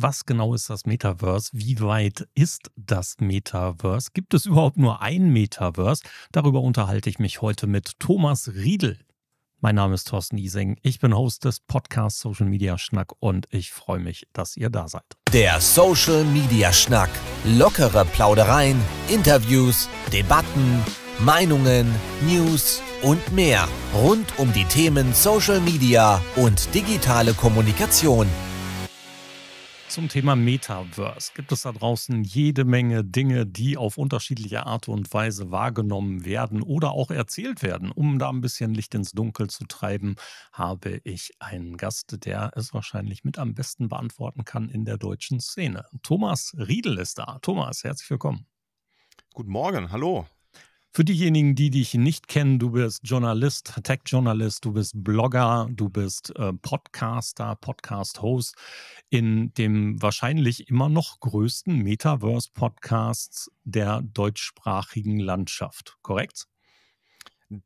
Was genau ist das Metaverse? Wie weit ist das Metaverse? Gibt es überhaupt nur ein Metaverse? Darüber unterhalte ich mich heute mit Thomas Riedel. Mein Name ist Thorsten Ising, ich bin Host des Podcasts Social Media Schnack und ich freue mich, dass ihr da seid. Der Social Media Schnack. Lockere Plaudereien, Interviews, Debatten, Meinungen, News und mehr rund um die Themen Social Media und digitale Kommunikation zum Thema Metaverse gibt es da draußen jede Menge Dinge, die auf unterschiedliche Art und Weise wahrgenommen werden oder auch erzählt werden. Um da ein bisschen Licht ins Dunkel zu treiben, habe ich einen Gast, der es wahrscheinlich mit am besten beantworten kann in der deutschen Szene. Thomas Riedel ist da. Thomas, herzlich willkommen. Guten Morgen, hallo. Für diejenigen, die dich nicht kennen, du bist Journalist, Tech-Journalist, du bist Blogger, du bist äh, Podcaster, Podcast-Host in dem wahrscheinlich immer noch größten metaverse podcast der deutschsprachigen Landschaft, korrekt?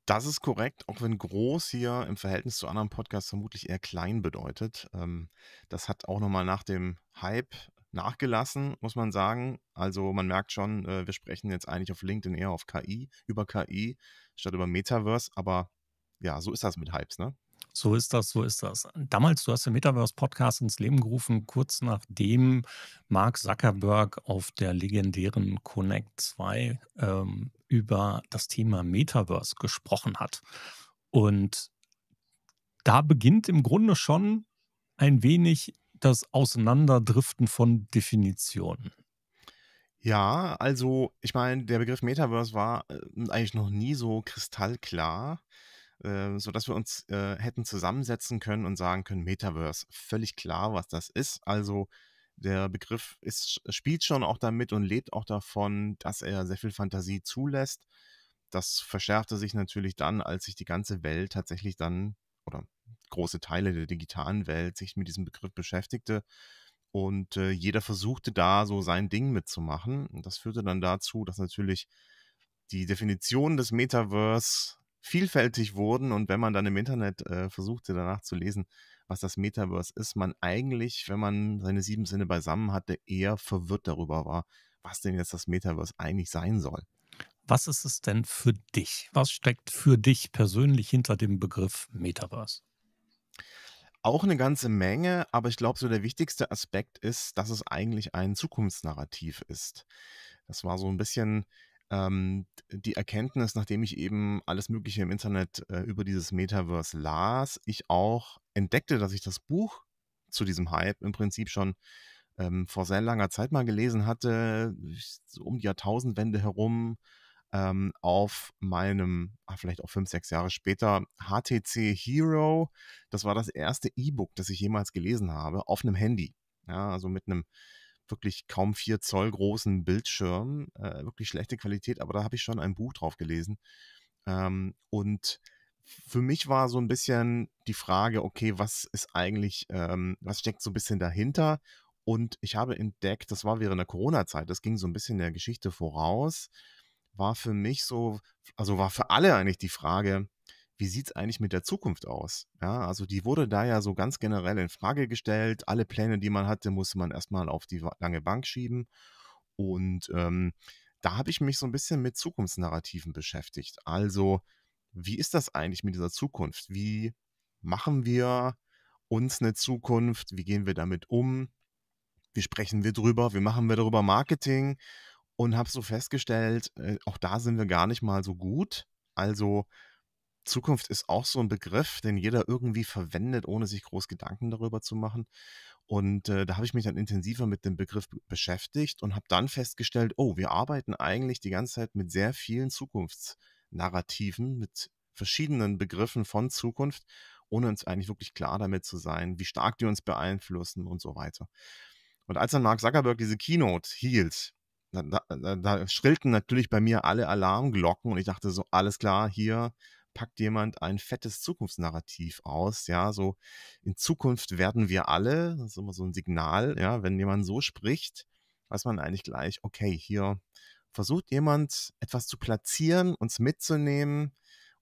Das ist korrekt, auch wenn groß hier im Verhältnis zu anderen Podcasts vermutlich eher klein bedeutet. Ähm, das hat auch nochmal nach dem Hype nachgelassen, muss man sagen. Also man merkt schon, äh, wir sprechen jetzt eigentlich auf LinkedIn eher auf KI, über KI statt über Metaverse, aber ja, so ist das mit Hypes, ne? So ist das, so ist das. Damals, du hast den Metaverse-Podcast ins Leben gerufen, kurz nachdem Mark Zuckerberg auf der legendären Connect 2 ähm, über das Thema Metaverse gesprochen hat. Und da beginnt im Grunde schon ein wenig das Auseinanderdriften von Definitionen. Ja, also ich meine, der Begriff Metaverse war äh, eigentlich noch nie so kristallklar, äh, sodass wir uns äh, hätten zusammensetzen können und sagen können, Metaverse, völlig klar, was das ist. Also der Begriff ist, spielt schon auch damit und lebt auch davon, dass er sehr viel Fantasie zulässt. Das verschärfte sich natürlich dann, als sich die ganze Welt tatsächlich dann oder große Teile der digitalen Welt sich mit diesem Begriff beschäftigte. Und äh, jeder versuchte da so sein Ding mitzumachen. Und das führte dann dazu, dass natürlich die Definitionen des Metaverse vielfältig wurden. Und wenn man dann im Internet äh, versuchte danach zu lesen, was das Metaverse ist, man eigentlich, wenn man seine sieben Sinne beisammen hatte, eher verwirrt darüber war, was denn jetzt das Metaverse eigentlich sein soll. Was ist es denn für dich? Was steckt für dich persönlich hinter dem Begriff Metaverse? Auch eine ganze Menge, aber ich glaube, so der wichtigste Aspekt ist, dass es eigentlich ein Zukunftsnarrativ ist. Das war so ein bisschen ähm, die Erkenntnis, nachdem ich eben alles Mögliche im Internet äh, über dieses Metaverse las. Ich auch entdeckte, dass ich das Buch zu diesem Hype im Prinzip schon ähm, vor sehr langer Zeit mal gelesen hatte, so um die Jahrtausendwende herum, ähm, auf meinem, ah, vielleicht auch fünf, sechs Jahre später, HTC Hero. Das war das erste E-Book, das ich jemals gelesen habe, auf einem Handy. Ja, also mit einem wirklich kaum vier Zoll großen Bildschirm. Äh, wirklich schlechte Qualität, aber da habe ich schon ein Buch drauf gelesen. Ähm, und für mich war so ein bisschen die Frage, okay, was ist eigentlich, ähm, was steckt so ein bisschen dahinter? Und ich habe entdeckt, das war während der Corona-Zeit, das ging so ein bisschen der Geschichte voraus, war für mich so, also war für alle eigentlich die Frage, wie sieht es eigentlich mit der Zukunft aus? Ja, also die wurde da ja so ganz generell in Frage gestellt. Alle Pläne, die man hatte, musste man erstmal auf die lange Bank schieben. Und ähm, da habe ich mich so ein bisschen mit Zukunftsnarrativen beschäftigt. Also, wie ist das eigentlich mit dieser Zukunft? Wie machen wir uns eine Zukunft? Wie gehen wir damit um? Wie sprechen wir drüber? Wie machen wir darüber Marketing? und habe so festgestellt, äh, auch da sind wir gar nicht mal so gut. Also Zukunft ist auch so ein Begriff, den jeder irgendwie verwendet, ohne sich groß Gedanken darüber zu machen. Und äh, da habe ich mich dann intensiver mit dem Begriff beschäftigt und habe dann festgestellt, oh, wir arbeiten eigentlich die ganze Zeit mit sehr vielen Zukunftsnarrativen, mit verschiedenen Begriffen von Zukunft, ohne uns eigentlich wirklich klar damit zu sein, wie stark die uns beeinflussen und so weiter. Und als dann Mark Zuckerberg diese Keynote hielt, da, da, da schrillten natürlich bei mir alle Alarmglocken und ich dachte so, alles klar, hier packt jemand ein fettes Zukunftsnarrativ aus, ja, so in Zukunft werden wir alle, das ist immer so ein Signal, ja, wenn jemand so spricht, weiß man eigentlich gleich, okay, hier versucht jemand etwas zu platzieren, uns mitzunehmen,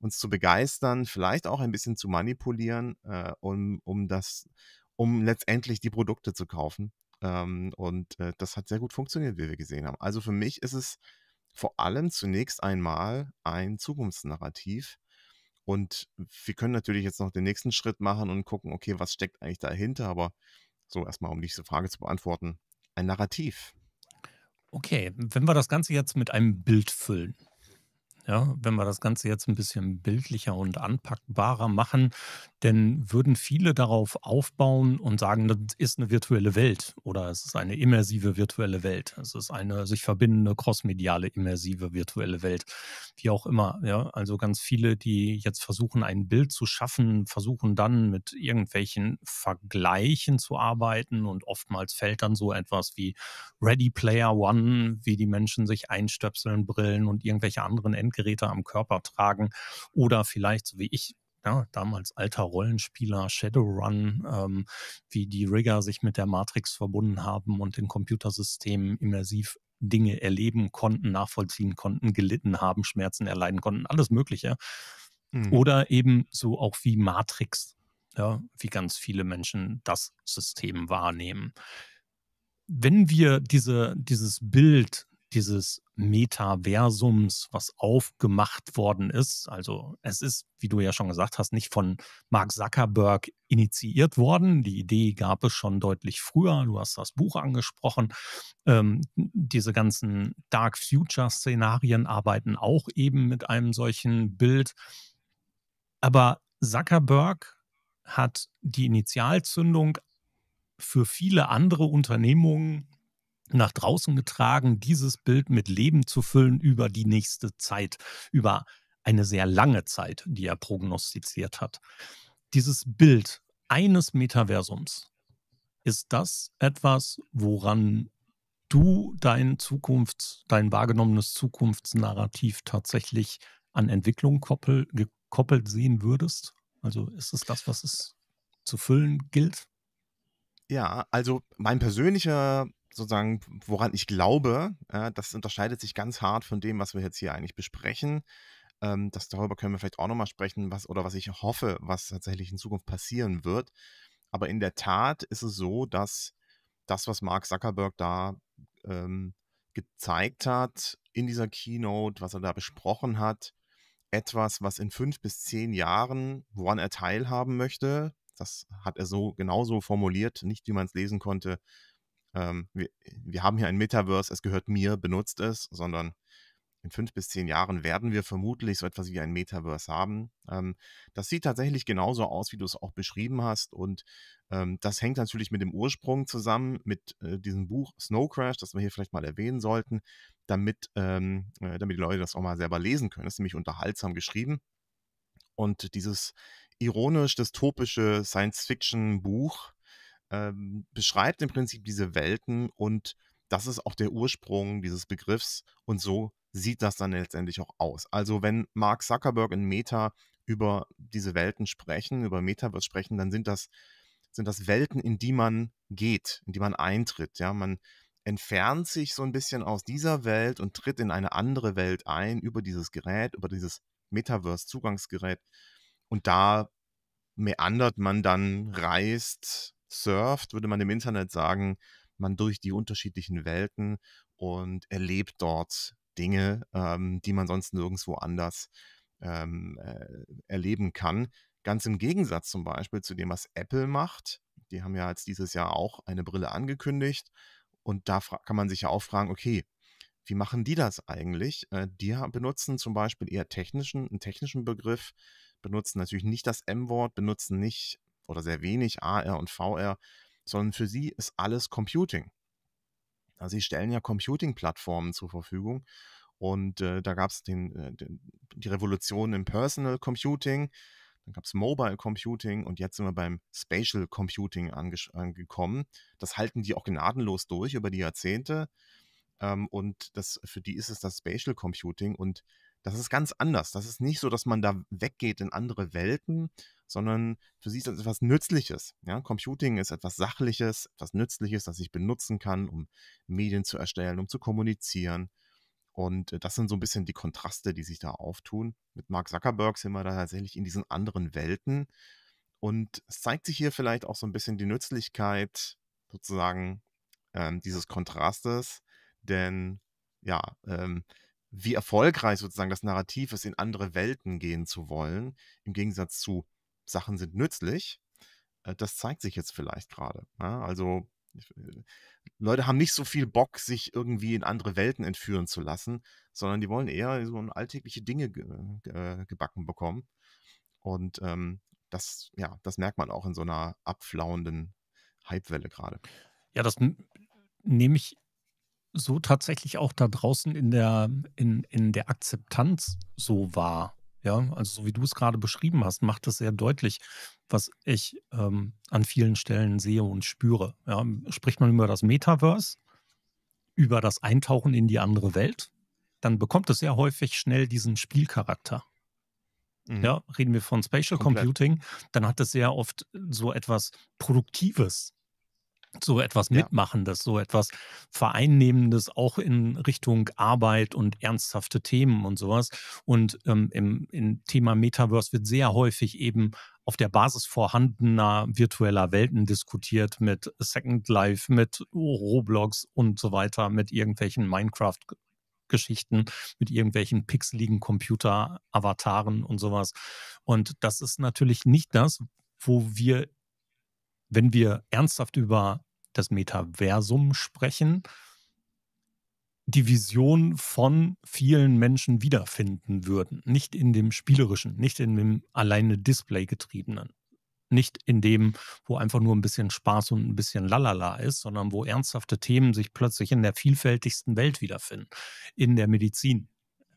uns zu begeistern, vielleicht auch ein bisschen zu manipulieren, äh, um, um das, um letztendlich die Produkte zu kaufen. Ähm, und äh, das hat sehr gut funktioniert, wie wir gesehen haben. Also für mich ist es vor allem zunächst einmal ein Zukunftsnarrativ. Und wir können natürlich jetzt noch den nächsten Schritt machen und gucken, okay, was steckt eigentlich dahinter, aber so erstmal, um diese Frage zu beantworten, ein Narrativ. Okay, wenn wir das Ganze jetzt mit einem Bild füllen, ja, wenn wir das Ganze jetzt ein bisschen bildlicher und anpackbarer machen, dann würden viele darauf aufbauen und sagen, das ist eine virtuelle Welt oder es ist eine immersive virtuelle Welt. Es ist eine sich verbindende, crossmediale, immersive virtuelle Welt, wie auch immer. Ja, also ganz viele, die jetzt versuchen, ein Bild zu schaffen, versuchen dann mit irgendwelchen Vergleichen zu arbeiten und oftmals fällt dann so etwas wie Ready Player One, wie die Menschen sich einstöpseln, Brillen und irgendwelche anderen End Endgeräte am Körper tragen oder vielleicht, so wie ich ja, damals alter Rollenspieler, Shadowrun, ähm, wie die Rigger sich mit der Matrix verbunden haben und in Computersystemen immersiv Dinge erleben konnten, nachvollziehen konnten, gelitten haben, Schmerzen erleiden konnten, alles Mögliche. Mhm. Oder eben so auch wie Matrix, ja, wie ganz viele Menschen das System wahrnehmen. Wenn wir diese, dieses Bild dieses Metaversums, was aufgemacht worden ist. Also es ist, wie du ja schon gesagt hast, nicht von Mark Zuckerberg initiiert worden. Die Idee gab es schon deutlich früher. Du hast das Buch angesprochen. Ähm, diese ganzen Dark Future-Szenarien arbeiten auch eben mit einem solchen Bild. Aber Zuckerberg hat die Initialzündung für viele andere Unternehmungen nach draußen getragen, dieses Bild mit Leben zu füllen über die nächste Zeit, über eine sehr lange Zeit, die er prognostiziert hat. Dieses Bild eines Metaversums, ist das etwas, woran du dein Zukunfts-, dein wahrgenommenes Zukunftsnarrativ tatsächlich an Entwicklung koppel, gekoppelt sehen würdest? Also ist es das, was es zu füllen gilt? Ja, also mein persönlicher sozusagen, woran ich glaube, äh, das unterscheidet sich ganz hart von dem, was wir jetzt hier eigentlich besprechen. Ähm, das, darüber können wir vielleicht auch nochmal sprechen, was oder was ich hoffe, was tatsächlich in Zukunft passieren wird. Aber in der Tat ist es so, dass das, was Mark Zuckerberg da ähm, gezeigt hat in dieser Keynote, was er da besprochen hat, etwas, was in fünf bis zehn Jahren, woran er teilhaben möchte, das hat er so genauso formuliert, nicht wie man es lesen konnte, ähm, wir, wir haben hier ein Metaverse, es gehört mir, benutzt es, sondern in fünf bis zehn Jahren werden wir vermutlich so etwas wie ein Metaverse haben. Ähm, das sieht tatsächlich genauso aus, wie du es auch beschrieben hast. Und ähm, das hängt natürlich mit dem Ursprung zusammen, mit äh, diesem Buch Snow Crash, das wir hier vielleicht mal erwähnen sollten, damit, ähm, äh, damit die Leute das auch mal selber lesen können. Das ist nämlich unterhaltsam geschrieben. Und dieses ironisch-dystopische Science-Fiction-Buch ähm, beschreibt im Prinzip diese Welten und das ist auch der Ursprung dieses Begriffs und so sieht das dann letztendlich auch aus. Also wenn Mark Zuckerberg und Meta über diese Welten sprechen, über Metaverse sprechen, dann sind das, sind das Welten, in die man geht, in die man eintritt. Ja, man entfernt sich so ein bisschen aus dieser Welt und tritt in eine andere Welt ein über dieses Gerät, über dieses Metaverse-Zugangsgerät. Und da meandert man dann, reist, surft, würde man im Internet sagen, man durch die unterschiedlichen Welten und erlebt dort Dinge, ähm, die man sonst nirgendwo anders ähm, äh, erleben kann. Ganz im Gegensatz zum Beispiel zu dem, was Apple macht. Die haben ja jetzt dieses Jahr auch eine Brille angekündigt. Und da kann man sich ja auch fragen, okay, wie machen die das eigentlich? Äh, die benutzen zum Beispiel eher technischen, einen technischen Begriff, benutzen natürlich nicht das M-Wort, benutzen nicht oder sehr wenig AR und VR, sondern für sie ist alles Computing. Also sie stellen ja Computing-Plattformen zur Verfügung und äh, da gab es den, äh, den, die Revolution im Personal Computing, dann gab es Mobile Computing und jetzt sind wir beim Spatial Computing angekommen. Das halten die auch gnadenlos durch über die Jahrzehnte. Ähm, und das, für die ist es das Spatial Computing. Und das ist ganz anders. Das ist nicht so, dass man da weggeht in andere Welten, sondern für sie ist das etwas Nützliches. Ja? Computing ist etwas Sachliches, etwas Nützliches, das ich benutzen kann, um Medien zu erstellen, um zu kommunizieren. Und äh, das sind so ein bisschen die Kontraste, die sich da auftun. Mit Mark Zuckerberg sind wir da tatsächlich in diesen anderen Welten. Und es zeigt sich hier vielleicht auch so ein bisschen die Nützlichkeit sozusagen ähm, dieses Kontrastes, denn ja, ähm, wie erfolgreich sozusagen das Narrativ ist, in andere Welten gehen zu wollen, im Gegensatz zu Sachen sind nützlich, äh, das zeigt sich jetzt vielleicht gerade. Ne? also äh, Leute haben nicht so viel Bock, sich irgendwie in andere Welten entführen zu lassen, sondern die wollen eher so alltägliche Dinge äh, gebacken bekommen. Und ähm, das, ja, das merkt man auch in so einer abflauenden Hypewelle gerade. Ja, das nehme ich so tatsächlich auch da draußen in der, in, in der Akzeptanz so war. Ja, also so wie du es gerade beschrieben hast, macht es sehr deutlich, was ich ähm, an vielen Stellen sehe und spüre. Ja, spricht man über das Metaverse, über das Eintauchen in die andere Welt, dann bekommt es sehr häufig schnell diesen Spielcharakter. Mhm. Ja, reden wir von Spatial Komplett. Computing, dann hat es sehr oft so etwas Produktives, so etwas Mitmachendes, so etwas Vereinnehmendes, auch in Richtung Arbeit und ernsthafte Themen und sowas. Und ähm, im, im Thema Metaverse wird sehr häufig eben auf der Basis vorhandener virtueller Welten diskutiert mit Second Life, mit Roblox und so weiter, mit irgendwelchen Minecraft Geschichten mit irgendwelchen pixeligen Computer-Avataren und sowas. Und das ist natürlich nicht das, wo wir wenn wir ernsthaft über das Metaversum sprechen, die Vision von vielen Menschen wiederfinden würden. Nicht in dem spielerischen, nicht in dem alleine Display-getriebenen, nicht in dem, wo einfach nur ein bisschen Spaß und ein bisschen Lalala ist, sondern wo ernsthafte Themen sich plötzlich in der vielfältigsten Welt wiederfinden. In der Medizin,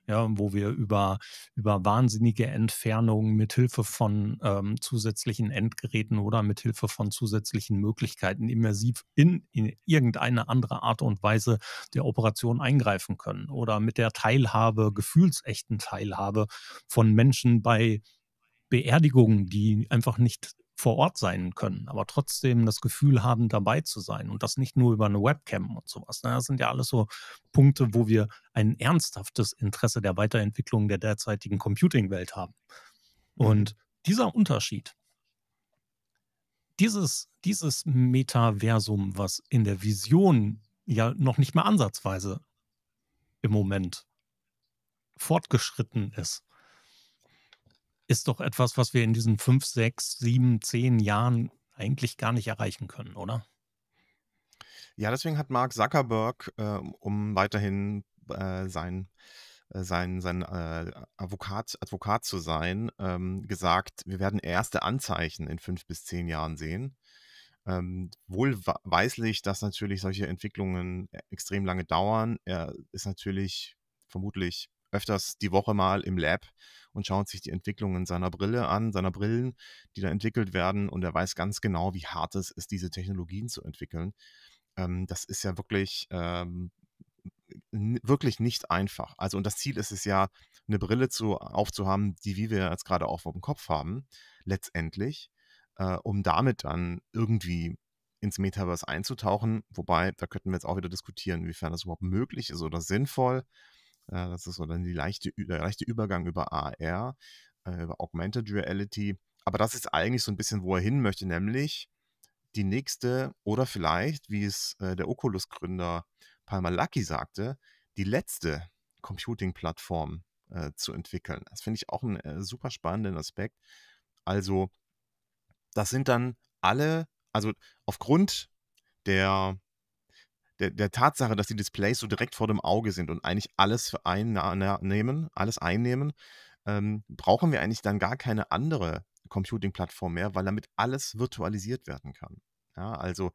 ja, wo wir über, über wahnsinnige Entfernungen mithilfe von ähm, zusätzlichen Endgeräten oder mithilfe von zusätzlichen Möglichkeiten immersiv in, in irgendeine andere Art und Weise der Operation eingreifen können oder mit der Teilhabe, gefühlsechten Teilhabe von Menschen bei Beerdigungen, die einfach nicht vor Ort sein können, aber trotzdem das Gefühl haben, dabei zu sein und das nicht nur über eine Webcam und sowas. Ne? Das sind ja alles so Punkte, wo wir ein ernsthaftes Interesse der Weiterentwicklung der derzeitigen Computing-Welt haben. Und mhm. dieser Unterschied, dieses, dieses Metaversum, was in der Vision ja noch nicht mehr ansatzweise im Moment fortgeschritten ist, ist doch etwas, was wir in diesen fünf, sechs, sieben, zehn Jahren eigentlich gar nicht erreichen können, oder? Ja, deswegen hat Mark Zuckerberg, äh, um weiterhin äh, sein, äh, sein, sein äh, Advokat, Advokat zu sein, ähm, gesagt, wir werden erste Anzeichen in fünf bis zehn Jahren sehen. Ähm, wohlweislich, dass natürlich solche Entwicklungen äh, extrem lange dauern. Er ist natürlich vermutlich öfters die Woche mal im Lab und schaut sich die Entwicklungen seiner Brille an, seiner Brillen, die da entwickelt werden. Und er weiß ganz genau, wie hart es ist, diese Technologien zu entwickeln. Ähm, das ist ja wirklich, ähm, wirklich nicht einfach. Also, und das Ziel ist es ja, eine Brille zu, aufzuhaben, die, wie wir jetzt gerade auch vor dem Kopf haben, letztendlich, äh, um damit dann irgendwie ins Metaverse einzutauchen. Wobei, da könnten wir jetzt auch wieder diskutieren, inwiefern das überhaupt möglich ist oder sinnvoll. Äh, das ist so dann die leichte, der leichte Übergang über AR, äh, über Augmented Reality. Aber das ist eigentlich so ein bisschen, wo er hin möchte, nämlich die nächste oder vielleicht, wie es äh, der Oculus-Gründer Palmer Lucky sagte, die letzte Computing-Plattform äh, zu entwickeln. Das finde ich auch einen äh, super spannenden Aspekt. Also, das sind dann alle, also aufgrund der der, der Tatsache, dass die Displays so direkt vor dem Auge sind und eigentlich alles einnehmen, alles einnehmen, ähm, brauchen wir eigentlich dann gar keine andere Computing-Plattform mehr, weil damit alles virtualisiert werden kann. Ja, also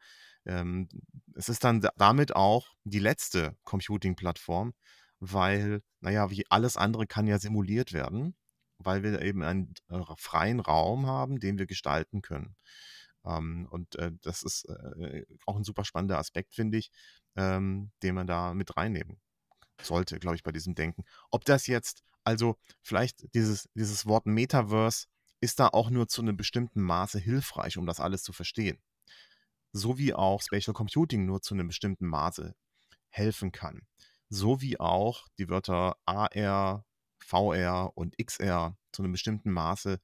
ähm, es ist dann damit auch die letzte Computing-Plattform, weil, naja, wie alles andere kann ja simuliert werden, weil wir eben einen äh, freien Raum haben, den wir gestalten können. Ähm, und äh, das ist äh, auch ein super spannender Aspekt, finde ich, ähm, den man da mit reinnehmen sollte, glaube ich, bei diesem Denken. Ob das jetzt, also vielleicht dieses, dieses Wort Metaverse ist da auch nur zu einem bestimmten Maße hilfreich, um das alles zu verstehen. So wie auch Spatial Computing nur zu einem bestimmten Maße helfen kann. So wie auch die Wörter AR, VR und XR zu einem bestimmten Maße helfen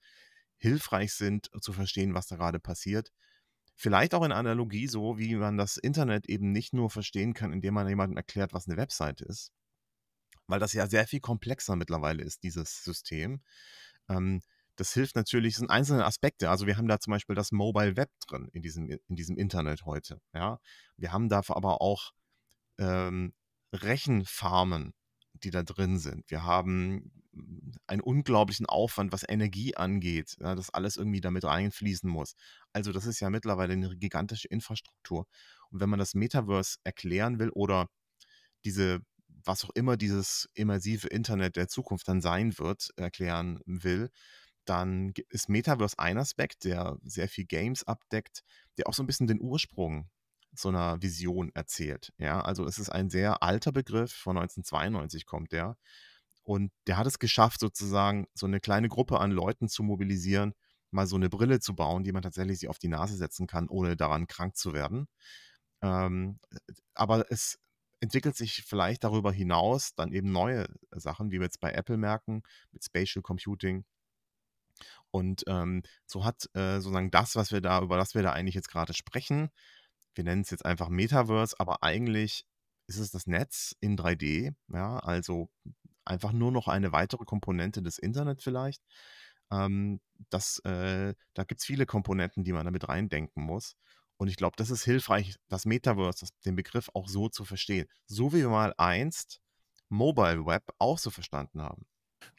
hilfreich sind, äh, zu verstehen, was da gerade passiert. Vielleicht auch in Analogie so, wie man das Internet eben nicht nur verstehen kann, indem man jemandem erklärt, was eine Webseite ist, weil das ja sehr viel komplexer mittlerweile ist, dieses System. Ähm, das hilft natürlich, das sind einzelne Aspekte. Also wir haben da zum Beispiel das Mobile Web drin in diesem, in diesem Internet heute. Ja? Wir haben dafür aber auch ähm, Rechenfarmen, die da drin sind. Wir haben einen unglaublichen Aufwand, was Energie angeht, ja, dass alles irgendwie damit reinfließen muss. Also das ist ja mittlerweile eine gigantische Infrastruktur. Und wenn man das Metaverse erklären will oder diese, was auch immer dieses immersive Internet der Zukunft dann sein wird, erklären will, dann ist Metaverse ein Aspekt, der sehr viel Games abdeckt, der auch so ein bisschen den Ursprung so einer Vision erzählt. Ja, also es ist ein sehr alter Begriff, von 1992 kommt der. Ja und der hat es geschafft, sozusagen so eine kleine Gruppe an Leuten zu mobilisieren, mal so eine Brille zu bauen, die man tatsächlich sich auf die Nase setzen kann, ohne daran krank zu werden. Ähm, aber es entwickelt sich vielleicht darüber hinaus dann eben neue Sachen, wie wir jetzt bei Apple merken, mit Spatial Computing. Und ähm, so hat äh, sozusagen das, was wir da, über das wir da eigentlich jetzt gerade sprechen, wir nennen es jetzt einfach Metaverse, aber eigentlich ist es das Netz in 3D, ja, also einfach nur noch eine weitere Komponente des Internet vielleicht. Ähm, das, äh, da gibt es viele Komponenten, die man damit reindenken muss. Und ich glaube, das ist hilfreich, das Metaverse, das, den Begriff auch so zu verstehen. So wie wir mal einst Mobile Web auch so verstanden haben.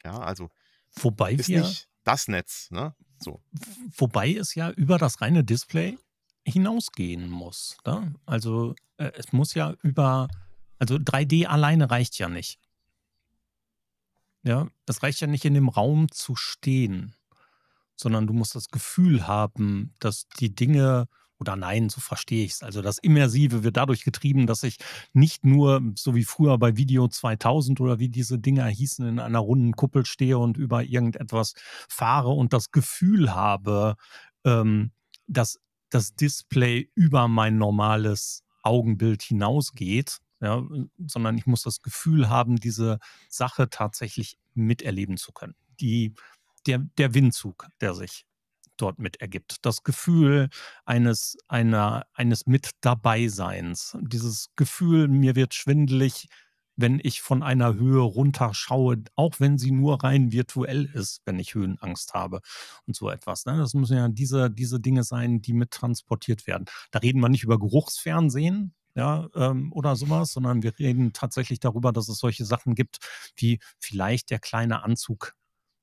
Ja, also Wobei ist wir, nicht das Netz, ne? So. Wobei es ja über das reine Display hinausgehen muss. Ne? Also äh, es muss ja über, also 3D alleine reicht ja nicht. Ja, es reicht ja nicht, in dem Raum zu stehen, sondern du musst das Gefühl haben, dass die Dinge oder nein, so verstehe ich es. Also das Immersive wird dadurch getrieben, dass ich nicht nur, so wie früher bei Video 2000 oder wie diese Dinger hießen, in einer runden Kuppel stehe und über irgendetwas fahre und das Gefühl habe, ähm, dass das Display über mein normales Augenbild hinausgeht, ja, sondern ich muss das Gefühl haben, diese Sache tatsächlich miterleben zu können. Die, der, der Windzug, der sich dort mit ergibt. Das Gefühl eines, einer, eines mit dabei Dieses Gefühl, mir wird schwindelig, wenn ich von einer Höhe runterschaue, auch wenn sie nur rein virtuell ist, wenn ich Höhenangst habe und so etwas. Ne? Das müssen ja diese, diese Dinge sein, die mit transportiert werden. Da reden wir nicht über Geruchsfernsehen, ja, ähm, oder sowas, sondern wir reden tatsächlich darüber, dass es solche Sachen gibt, wie vielleicht der kleine Anzug,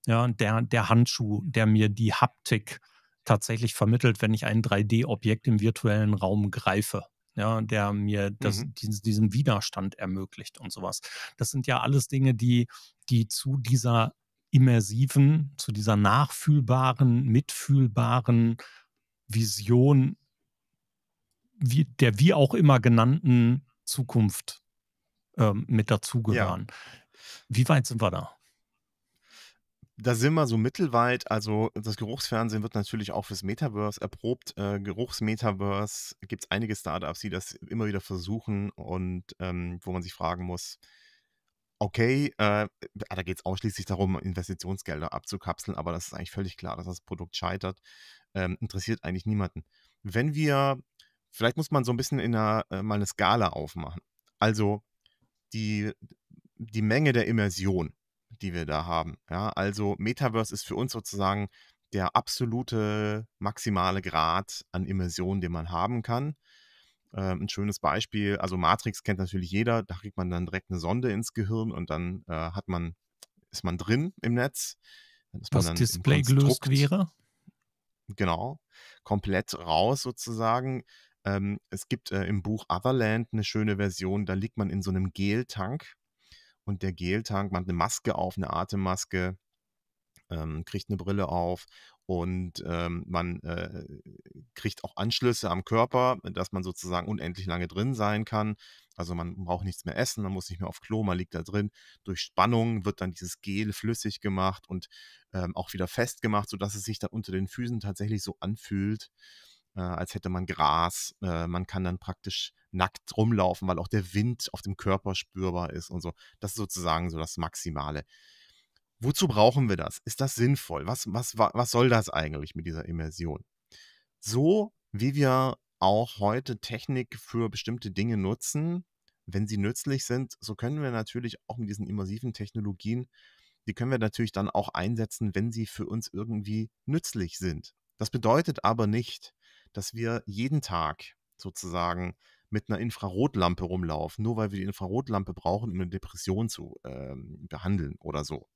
ja, der, der Handschuh, der mir die Haptik tatsächlich vermittelt, wenn ich ein 3D-Objekt im virtuellen Raum greife. Ja, der mir das, mhm. diesen, diesen Widerstand ermöglicht und sowas. Das sind ja alles Dinge, die, die zu dieser immersiven, zu dieser nachfühlbaren, mitfühlbaren Vision wie, der wie auch immer genannten Zukunft ähm, mit dazugehören. Ja. Wie weit sind wir da? Da sind wir so mittelweit. Also das Geruchsfernsehen wird natürlich auch fürs Metaverse erprobt. Äh, Geruchsmetaverse gibt es einige Startups, die das immer wieder versuchen und ähm, wo man sich fragen muss, okay, äh, ah, da geht es ausschließlich darum, Investitionsgelder abzukapseln, aber das ist eigentlich völlig klar, dass das Produkt scheitert. Ähm, interessiert eigentlich niemanden. Wenn wir vielleicht muss man so ein bisschen in einer, äh, mal eine Skala aufmachen. Also die, die Menge der Immersion, die wir da haben. Ja? Also Metaverse ist für uns sozusagen der absolute maximale Grad an Immersion, den man haben kann. Ähm, ein schönes Beispiel, also Matrix kennt natürlich jeder, da kriegt man dann direkt eine Sonde ins Gehirn und dann äh, hat man, ist man drin im Netz. Was Display gelöst wäre? Genau, komplett raus sozusagen. Ähm, es gibt äh, im Buch Otherland eine schöne Version, da liegt man in so einem Geltank und der Geltank, man hat eine Maske auf, eine Atemmaske, ähm, kriegt eine Brille auf und ähm, man äh, kriegt auch Anschlüsse am Körper, dass man sozusagen unendlich lange drin sein kann. Also man braucht nichts mehr essen, man muss nicht mehr auf Klo, man liegt da drin. Durch Spannung wird dann dieses Gel flüssig gemacht und ähm, auch wieder festgemacht, sodass es sich dann unter den Füßen tatsächlich so anfühlt, äh, als hätte man Gras. Äh, man kann dann praktisch nackt rumlaufen, weil auch der Wind auf dem Körper spürbar ist und so. Das ist sozusagen so das Maximale. Wozu brauchen wir das? Ist das sinnvoll? Was, was, was soll das eigentlich mit dieser Immersion? So wie wir auch heute Technik für bestimmte Dinge nutzen, wenn sie nützlich sind, so können wir natürlich auch mit diesen immersiven Technologien, die können wir natürlich dann auch einsetzen, wenn sie für uns irgendwie nützlich sind. Das bedeutet aber nicht, dass wir jeden Tag sozusagen mit einer Infrarotlampe rumlaufen, nur weil wir die Infrarotlampe brauchen, um eine Depression zu ähm, behandeln oder so.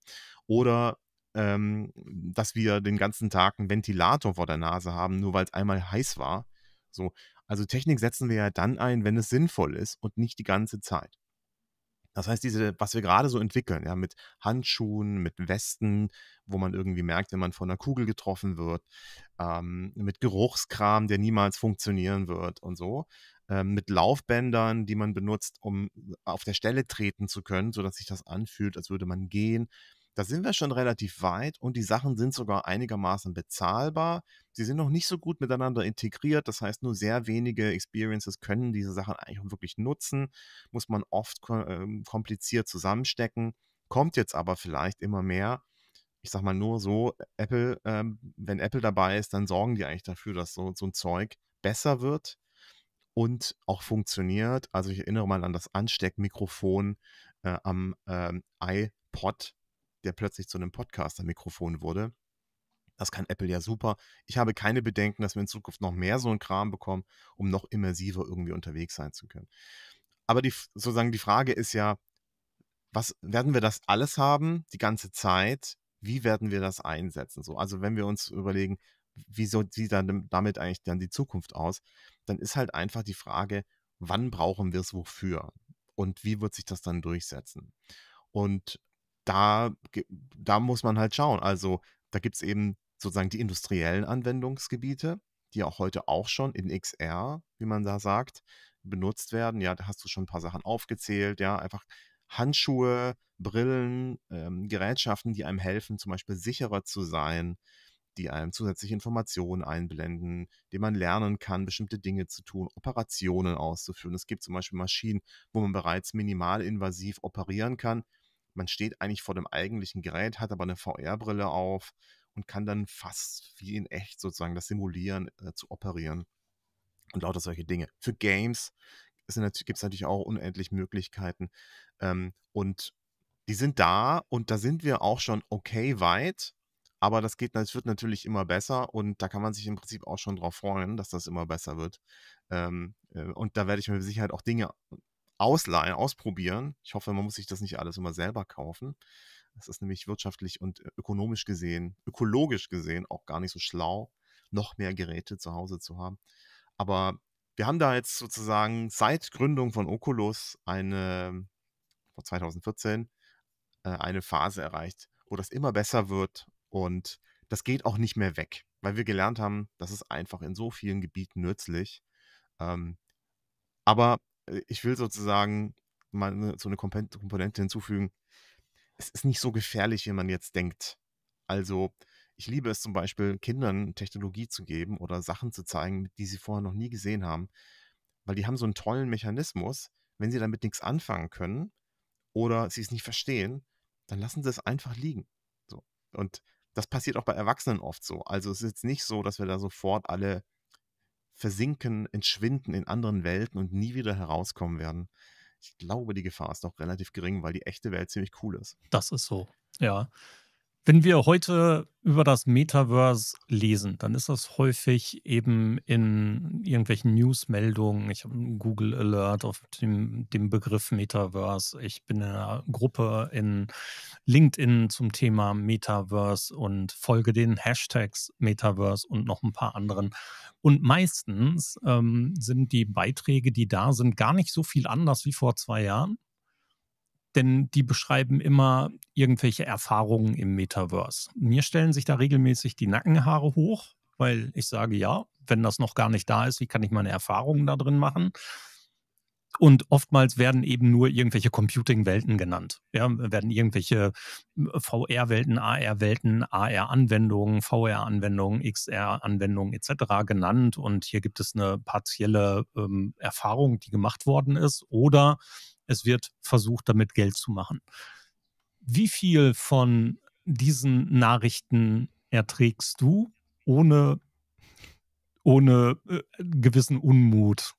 Oder ähm, dass wir den ganzen Tag einen Ventilator vor der Nase haben, nur weil es einmal heiß war. So. Also Technik setzen wir ja dann ein, wenn es sinnvoll ist und nicht die ganze Zeit. Das heißt, diese, was wir gerade so entwickeln, ja, mit Handschuhen, mit Westen, wo man irgendwie merkt, wenn man von einer Kugel getroffen wird, ähm, mit Geruchskram, der niemals funktionieren wird und so, ähm, mit Laufbändern, die man benutzt, um auf der Stelle treten zu können, sodass sich das anfühlt, als würde man gehen. Da sind wir schon relativ weit und die Sachen sind sogar einigermaßen bezahlbar. Sie sind noch nicht so gut miteinander integriert, das heißt, nur sehr wenige Experiences können diese Sachen eigentlich auch wirklich nutzen, muss man oft ähm, kompliziert zusammenstecken, kommt jetzt aber vielleicht immer mehr ich sag mal nur so, Apple, ähm, wenn Apple dabei ist, dann sorgen die eigentlich dafür, dass so, so ein Zeug besser wird und auch funktioniert. Also ich erinnere mal an das Ansteckmikrofon äh, am ähm, iPod, der plötzlich zu einem Podcaster-Mikrofon wurde. Das kann Apple ja super. Ich habe keine Bedenken, dass wir in Zukunft noch mehr so einen Kram bekommen, um noch immersiver irgendwie unterwegs sein zu können. Aber die, sozusagen die Frage ist ja, was werden wir das alles haben, die ganze Zeit? Wie werden wir das einsetzen? So, also wenn wir uns überlegen, wie sieht dann damit eigentlich dann die Zukunft aus, dann ist halt einfach die Frage, wann brauchen wir es wofür? Und wie wird sich das dann durchsetzen? Und da, da muss man halt schauen. Also da gibt es eben sozusagen die industriellen Anwendungsgebiete, die auch heute auch schon in XR, wie man da sagt, benutzt werden. Ja, da hast du schon ein paar Sachen aufgezählt, ja, einfach Handschuhe, Brillen, ähm, Gerätschaften, die einem helfen, zum Beispiel sicherer zu sein, die einem zusätzliche Informationen einblenden, die man lernen kann, bestimmte Dinge zu tun, Operationen auszuführen. Es gibt zum Beispiel Maschinen, wo man bereits minimalinvasiv operieren kann, man steht eigentlich vor dem eigentlichen Gerät, hat aber eine VR-Brille auf und kann dann fast wie in echt sozusagen das simulieren, äh, zu operieren und lauter solche Dinge. Für Games gibt es natürlich auch unendlich Möglichkeiten ähm, und die sind da und da sind wir auch schon okay weit, aber das geht, das wird natürlich immer besser und da kann man sich im Prinzip auch schon drauf freuen, dass das immer besser wird. Ähm, äh, und da werde ich mir mit Sicherheit auch Dinge ausleihen, ausprobieren. Ich hoffe, man muss sich das nicht alles immer selber kaufen. Das ist nämlich wirtschaftlich und äh, ökonomisch gesehen, ökologisch gesehen auch gar nicht so schlau, noch mehr Geräte zu Hause zu haben. Aber wir haben da jetzt sozusagen seit Gründung von Oculus eine, vor 2014, äh, eine Phase erreicht, wo das immer besser wird und das geht auch nicht mehr weg, weil wir gelernt haben, das ist einfach in so vielen Gebieten nützlich. Ähm, aber äh, ich will sozusagen mal eine, so eine Komponente hinzufügen. Es ist nicht so gefährlich, wie man jetzt denkt. Also, ich liebe es zum Beispiel, Kindern Technologie zu geben oder Sachen zu zeigen, die sie vorher noch nie gesehen haben, weil die haben so einen tollen Mechanismus. Wenn sie damit nichts anfangen können oder sie es nicht verstehen, dann lassen sie es einfach liegen. So. Und das passiert auch bei Erwachsenen oft so. Also es ist jetzt nicht so, dass wir da sofort alle versinken, entschwinden in anderen Welten und nie wieder herauskommen werden. Ich glaube, die Gefahr ist doch relativ gering, weil die echte Welt ziemlich cool ist. Das ist so, ja. Wenn wir heute über das Metaverse lesen, dann ist das häufig eben in irgendwelchen Newsmeldungen. Ich habe einen Google Alert auf dem, dem, Begriff Metaverse. Ich bin in einer Gruppe in LinkedIn zum Thema Metaverse und folge den Hashtags Metaverse und noch ein paar anderen. Und meistens ähm, sind die Beiträge, die da sind, gar nicht so viel anders wie vor zwei Jahren denn die beschreiben immer irgendwelche Erfahrungen im Metaverse. Mir stellen sich da regelmäßig die Nackenhaare hoch, weil ich sage, ja, wenn das noch gar nicht da ist, wie kann ich meine Erfahrungen da drin machen? Und oftmals werden eben nur irgendwelche Computing-Welten genannt. Ja, werden irgendwelche äh, VR-Welten, AR-Welten, AR-Anwendungen, VR-Anwendungen, XR-Anwendungen etc. genannt. Und hier gibt es eine partielle ähm, Erfahrung, die gemacht worden ist. Oder es wird versucht, damit Geld zu machen. Wie viel von diesen Nachrichten erträgst du ohne, ohne äh, gewissen Unmut?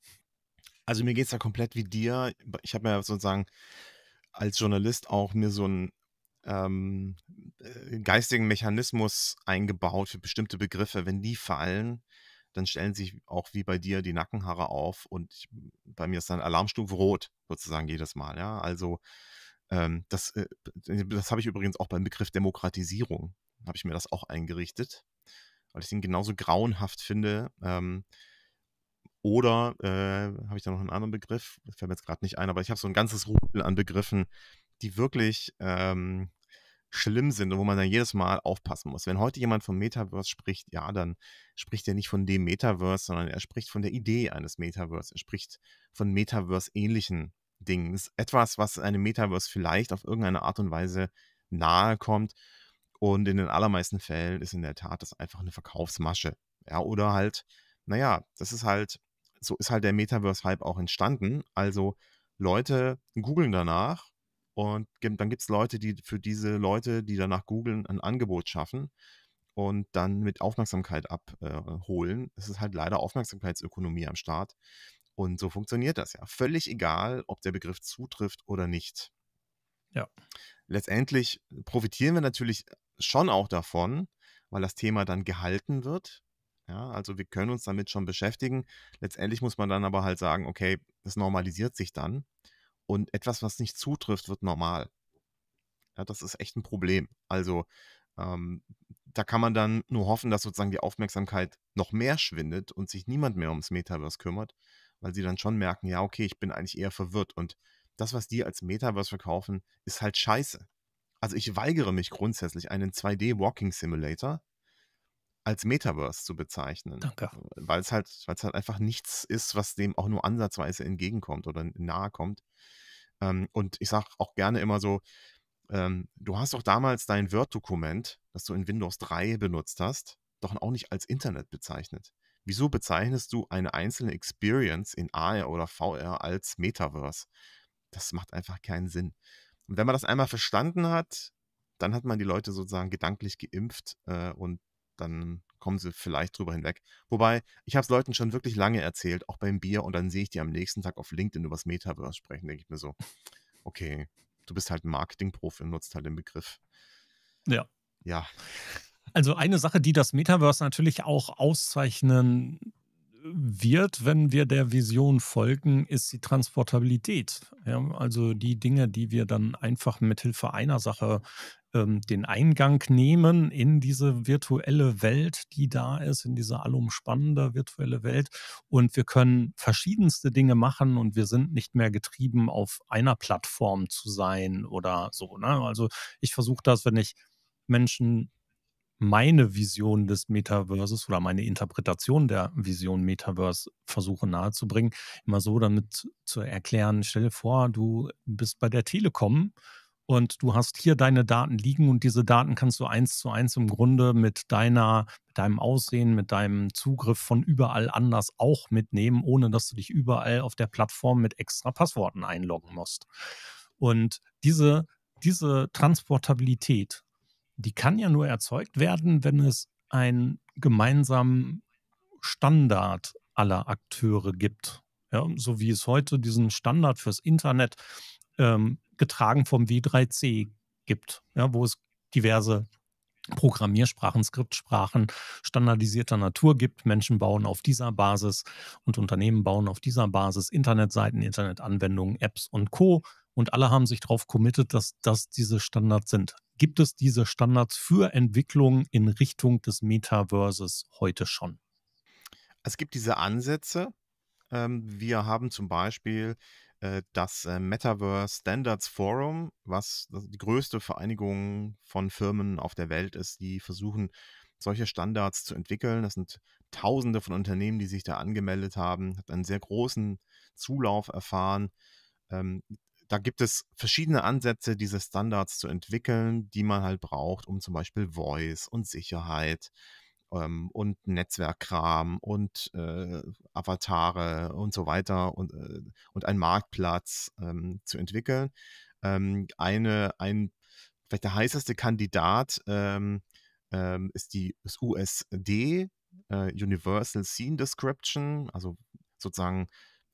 Also mir geht es ja komplett wie dir. Ich habe mir sozusagen als Journalist auch mir so einen ähm, äh, geistigen Mechanismus eingebaut für bestimmte Begriffe. Wenn die fallen, dann stellen sich auch wie bei dir die Nackenhaare auf und ich, bei mir ist dann Alarmstufe rot sozusagen jedes Mal. Ja, also ähm, das, äh, das habe ich übrigens auch beim Begriff Demokratisierung habe ich mir das auch eingerichtet, weil ich den genauso grauenhaft finde. Ähm, oder äh, habe ich da noch einen anderen Begriff? Fällt mir jetzt gerade nicht ein, aber ich habe so ein ganzes Rudel an Begriffen, die wirklich ähm, schlimm sind und wo man dann jedes Mal aufpassen muss. Wenn heute jemand vom Metaverse spricht, ja, dann spricht er nicht von dem Metaverse, sondern er spricht von der Idee eines Metaverse. Er spricht von Metaverse-ähnlichen Dingen. ist etwas, was einem Metaverse vielleicht auf irgendeine Art und Weise nahe kommt. Und in den allermeisten Fällen ist in der Tat das einfach eine Verkaufsmasche. Ja, oder halt, naja, das ist halt, so ist halt der Metaverse-Hype auch entstanden. Also Leute googeln danach und dann gibt es Leute, die für diese Leute, die danach googeln, ein Angebot schaffen und dann mit Aufmerksamkeit abholen. Äh, es ist halt leider Aufmerksamkeitsökonomie am Start. Und so funktioniert das ja. Völlig egal, ob der Begriff zutrifft oder nicht. Ja. Letztendlich profitieren wir natürlich schon auch davon, weil das Thema dann gehalten wird. Ja, also wir können uns damit schon beschäftigen. Letztendlich muss man dann aber halt sagen, okay, es normalisiert sich dann. Und etwas, was nicht zutrifft, wird normal. Ja, das ist echt ein Problem. Also ähm, da kann man dann nur hoffen, dass sozusagen die Aufmerksamkeit noch mehr schwindet und sich niemand mehr ums Metaverse kümmert, weil sie dann schon merken, ja, okay, ich bin eigentlich eher verwirrt. Und das, was die als Metaverse verkaufen, ist halt scheiße. Also ich weigere mich grundsätzlich, einen 2D-Walking Simulator als Metaverse zu bezeichnen. Danke. Weil es halt, weil es halt einfach nichts ist, was dem auch nur ansatzweise entgegenkommt oder nahe kommt. Ähm, und ich sage auch gerne immer so, ähm, du hast doch damals dein Word-Dokument, das du in Windows 3 benutzt hast, doch auch nicht als Internet bezeichnet. Wieso bezeichnest du eine einzelne Experience in AR oder VR als Metaverse? Das macht einfach keinen Sinn. Und wenn man das einmal verstanden hat, dann hat man die Leute sozusagen gedanklich geimpft äh, und dann kommen sie vielleicht drüber hinweg. Wobei, ich habe es Leuten schon wirklich lange erzählt, auch beim Bier, und dann sehe ich die am nächsten Tag auf LinkedIn über das Metaverse sprechen, denke ich mir so, okay, du bist halt ein marketing und nutzt halt den Begriff. Ja. Ja. Also eine Sache, die das Metaverse natürlich auch auszeichnen wird, wenn wir der Vision folgen, ist die Transportabilität. Ja, also die Dinge, die wir dann einfach mithilfe einer Sache ähm, den Eingang nehmen in diese virtuelle Welt, die da ist, in diese allumspannende virtuelle Welt. Und wir können verschiedenste Dinge machen und wir sind nicht mehr getrieben, auf einer Plattform zu sein oder so. Ne? Also ich versuche das, wenn ich Menschen meine Vision des Metaverses oder meine Interpretation der Vision Metaverse versuche nahezubringen, immer so damit zu erklären, stell dir vor, du bist bei der Telekom und du hast hier deine Daten liegen und diese Daten kannst du eins zu eins im Grunde mit deiner, mit deinem Aussehen, mit deinem Zugriff von überall anders auch mitnehmen, ohne dass du dich überall auf der Plattform mit extra Passworten einloggen musst. Und diese, diese Transportabilität, die kann ja nur erzeugt werden, wenn es einen gemeinsamen Standard aller Akteure gibt. Ja, so wie es heute diesen Standard fürs Internet ähm, getragen vom W3C gibt, ja, wo es diverse Programmiersprachen, Skriptsprachen standardisierter Natur gibt. Menschen bauen auf dieser Basis und Unternehmen bauen auf dieser Basis Internetseiten, Internetanwendungen, Apps und Co. Und alle haben sich darauf committet, dass das diese Standards sind. Gibt es diese Standards für Entwicklung in Richtung des Metaverses heute schon? Es gibt diese Ansätze. Ähm, wir haben zum Beispiel äh, das äh, Metaverse Standards Forum, was die größte Vereinigung von Firmen auf der Welt ist, die versuchen, solche Standards zu entwickeln. Das sind Tausende von Unternehmen, die sich da angemeldet haben, hat einen sehr großen Zulauf erfahren. Ähm, da gibt es verschiedene Ansätze, diese Standards zu entwickeln, die man halt braucht, um zum Beispiel Voice und Sicherheit ähm, und Netzwerkkram und äh, Avatare und so weiter und, äh, und einen Marktplatz ähm, zu entwickeln. Ähm, eine, ein, vielleicht der heißeste Kandidat ähm, ähm, ist die ist USD, äh, Universal Scene Description, also sozusagen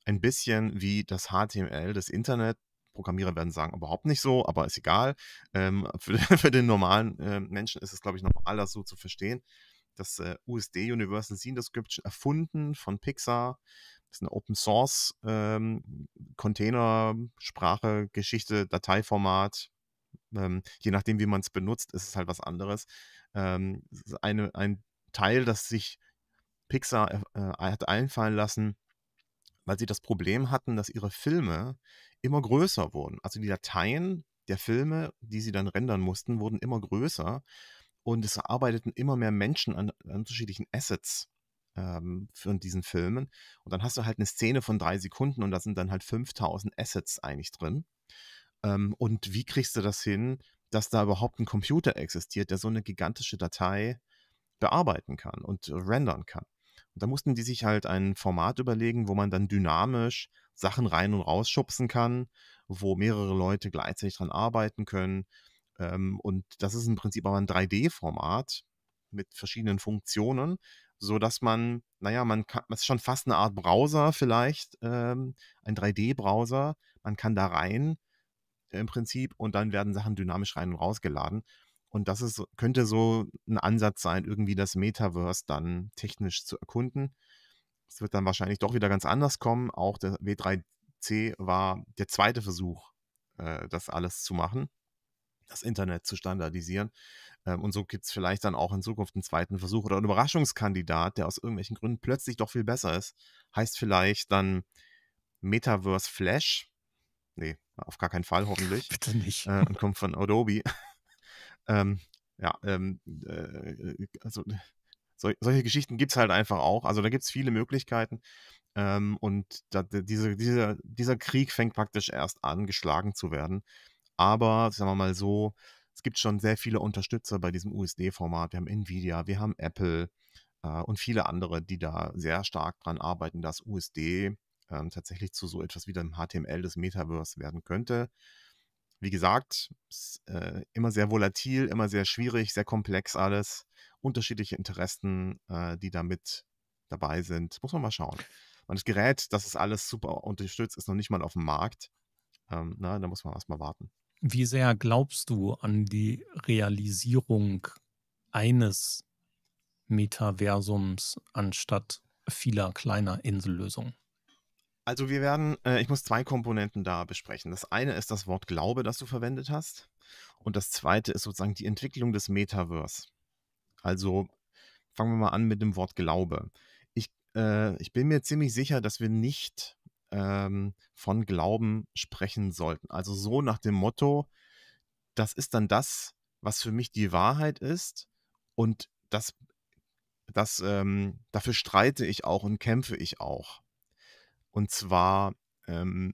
ein bisschen wie das HTML des Internet. Programmierer werden sagen, überhaupt nicht so, aber ist egal. Ähm, für, für, den normalen äh, Menschen ist es, glaube ich, noch alles so zu verstehen das äh, USD Universal Scene Description erfunden von Pixar. Das ist eine Open Source ähm, Container, Sprache, Geschichte, Dateiformat. Ähm, je nachdem, wie man es benutzt, ist es halt was anderes. Ähm, eine, ein Teil, das sich Pixar äh, äh, hat einfallen lassen, weil sie das Problem hatten, dass ihre Filme immer größer wurden. Also die Dateien der Filme, die sie dann rendern mussten, wurden immer größer. Und es arbeiteten immer mehr Menschen an, an unterschiedlichen Assets ähm, für diesen Filmen. Und dann hast du halt eine Szene von drei Sekunden und da sind dann halt 5000 Assets eigentlich drin. Ähm, und wie kriegst du das hin, dass da überhaupt ein Computer existiert, der so eine gigantische Datei bearbeiten kann und äh, rendern kann? Und da mussten die sich halt ein Format überlegen, wo man dann dynamisch Sachen rein und rausschubsen kann, wo mehrere Leute gleichzeitig dran arbeiten können ähm, und das ist im Prinzip aber ein 3D-Format mit verschiedenen Funktionen, sodass man, naja, man kann, es ist schon fast eine Art Browser vielleicht, ähm, ein 3D-Browser. Man kann da rein im Prinzip und dann werden Sachen dynamisch rein und rausgeladen. Und das ist, könnte so ein Ansatz sein, irgendwie das Metaverse dann technisch zu erkunden. Es wird dann wahrscheinlich doch wieder ganz anders kommen. Auch der W3C war der zweite Versuch, äh, das alles zu machen das Internet zu standardisieren. Ähm, und so gibt es vielleicht dann auch in Zukunft einen zweiten Versuch oder einen Überraschungskandidat, der aus irgendwelchen Gründen plötzlich doch viel besser ist. Heißt vielleicht dann Metaverse Flash. Nee, auf gar keinen Fall, hoffentlich. Bitte nicht. Äh, und kommt von Adobe. ähm, ja, ähm, äh, also so, solche Geschichten gibt es halt einfach auch. Also da gibt es viele Möglichkeiten. Ähm, und da, diese, dieser, dieser Krieg fängt praktisch erst an, geschlagen zu werden aber sagen wir mal so, es gibt schon sehr viele Unterstützer bei diesem USD-Format. Wir haben Nvidia, wir haben Apple äh, und viele andere, die da sehr stark dran arbeiten, dass USD ähm, tatsächlich zu so etwas wie dem HTML des Metaverse werden könnte. Wie gesagt, ist, äh, immer sehr volatil, immer sehr schwierig, sehr komplex alles. Unterschiedliche Interessen, äh, die damit dabei sind. Muss man mal schauen. Und das Gerät, das ist alles super unterstützt, ist noch nicht mal auf dem Markt. Ähm, na, da muss man erstmal warten. Wie sehr glaubst du an die Realisierung eines Metaversums anstatt vieler kleiner Insellösungen? Also wir werden, äh, ich muss zwei Komponenten da besprechen. Das eine ist das Wort Glaube, das du verwendet hast. Und das zweite ist sozusagen die Entwicklung des Metaverse. Also fangen wir mal an mit dem Wort Glaube. Ich, äh, ich bin mir ziemlich sicher, dass wir nicht ähm, von Glauben sprechen sollten. Also so nach dem Motto, das ist dann das, was für mich die Wahrheit ist und das, das ähm, dafür streite ich auch und kämpfe ich auch. Und zwar, ähm,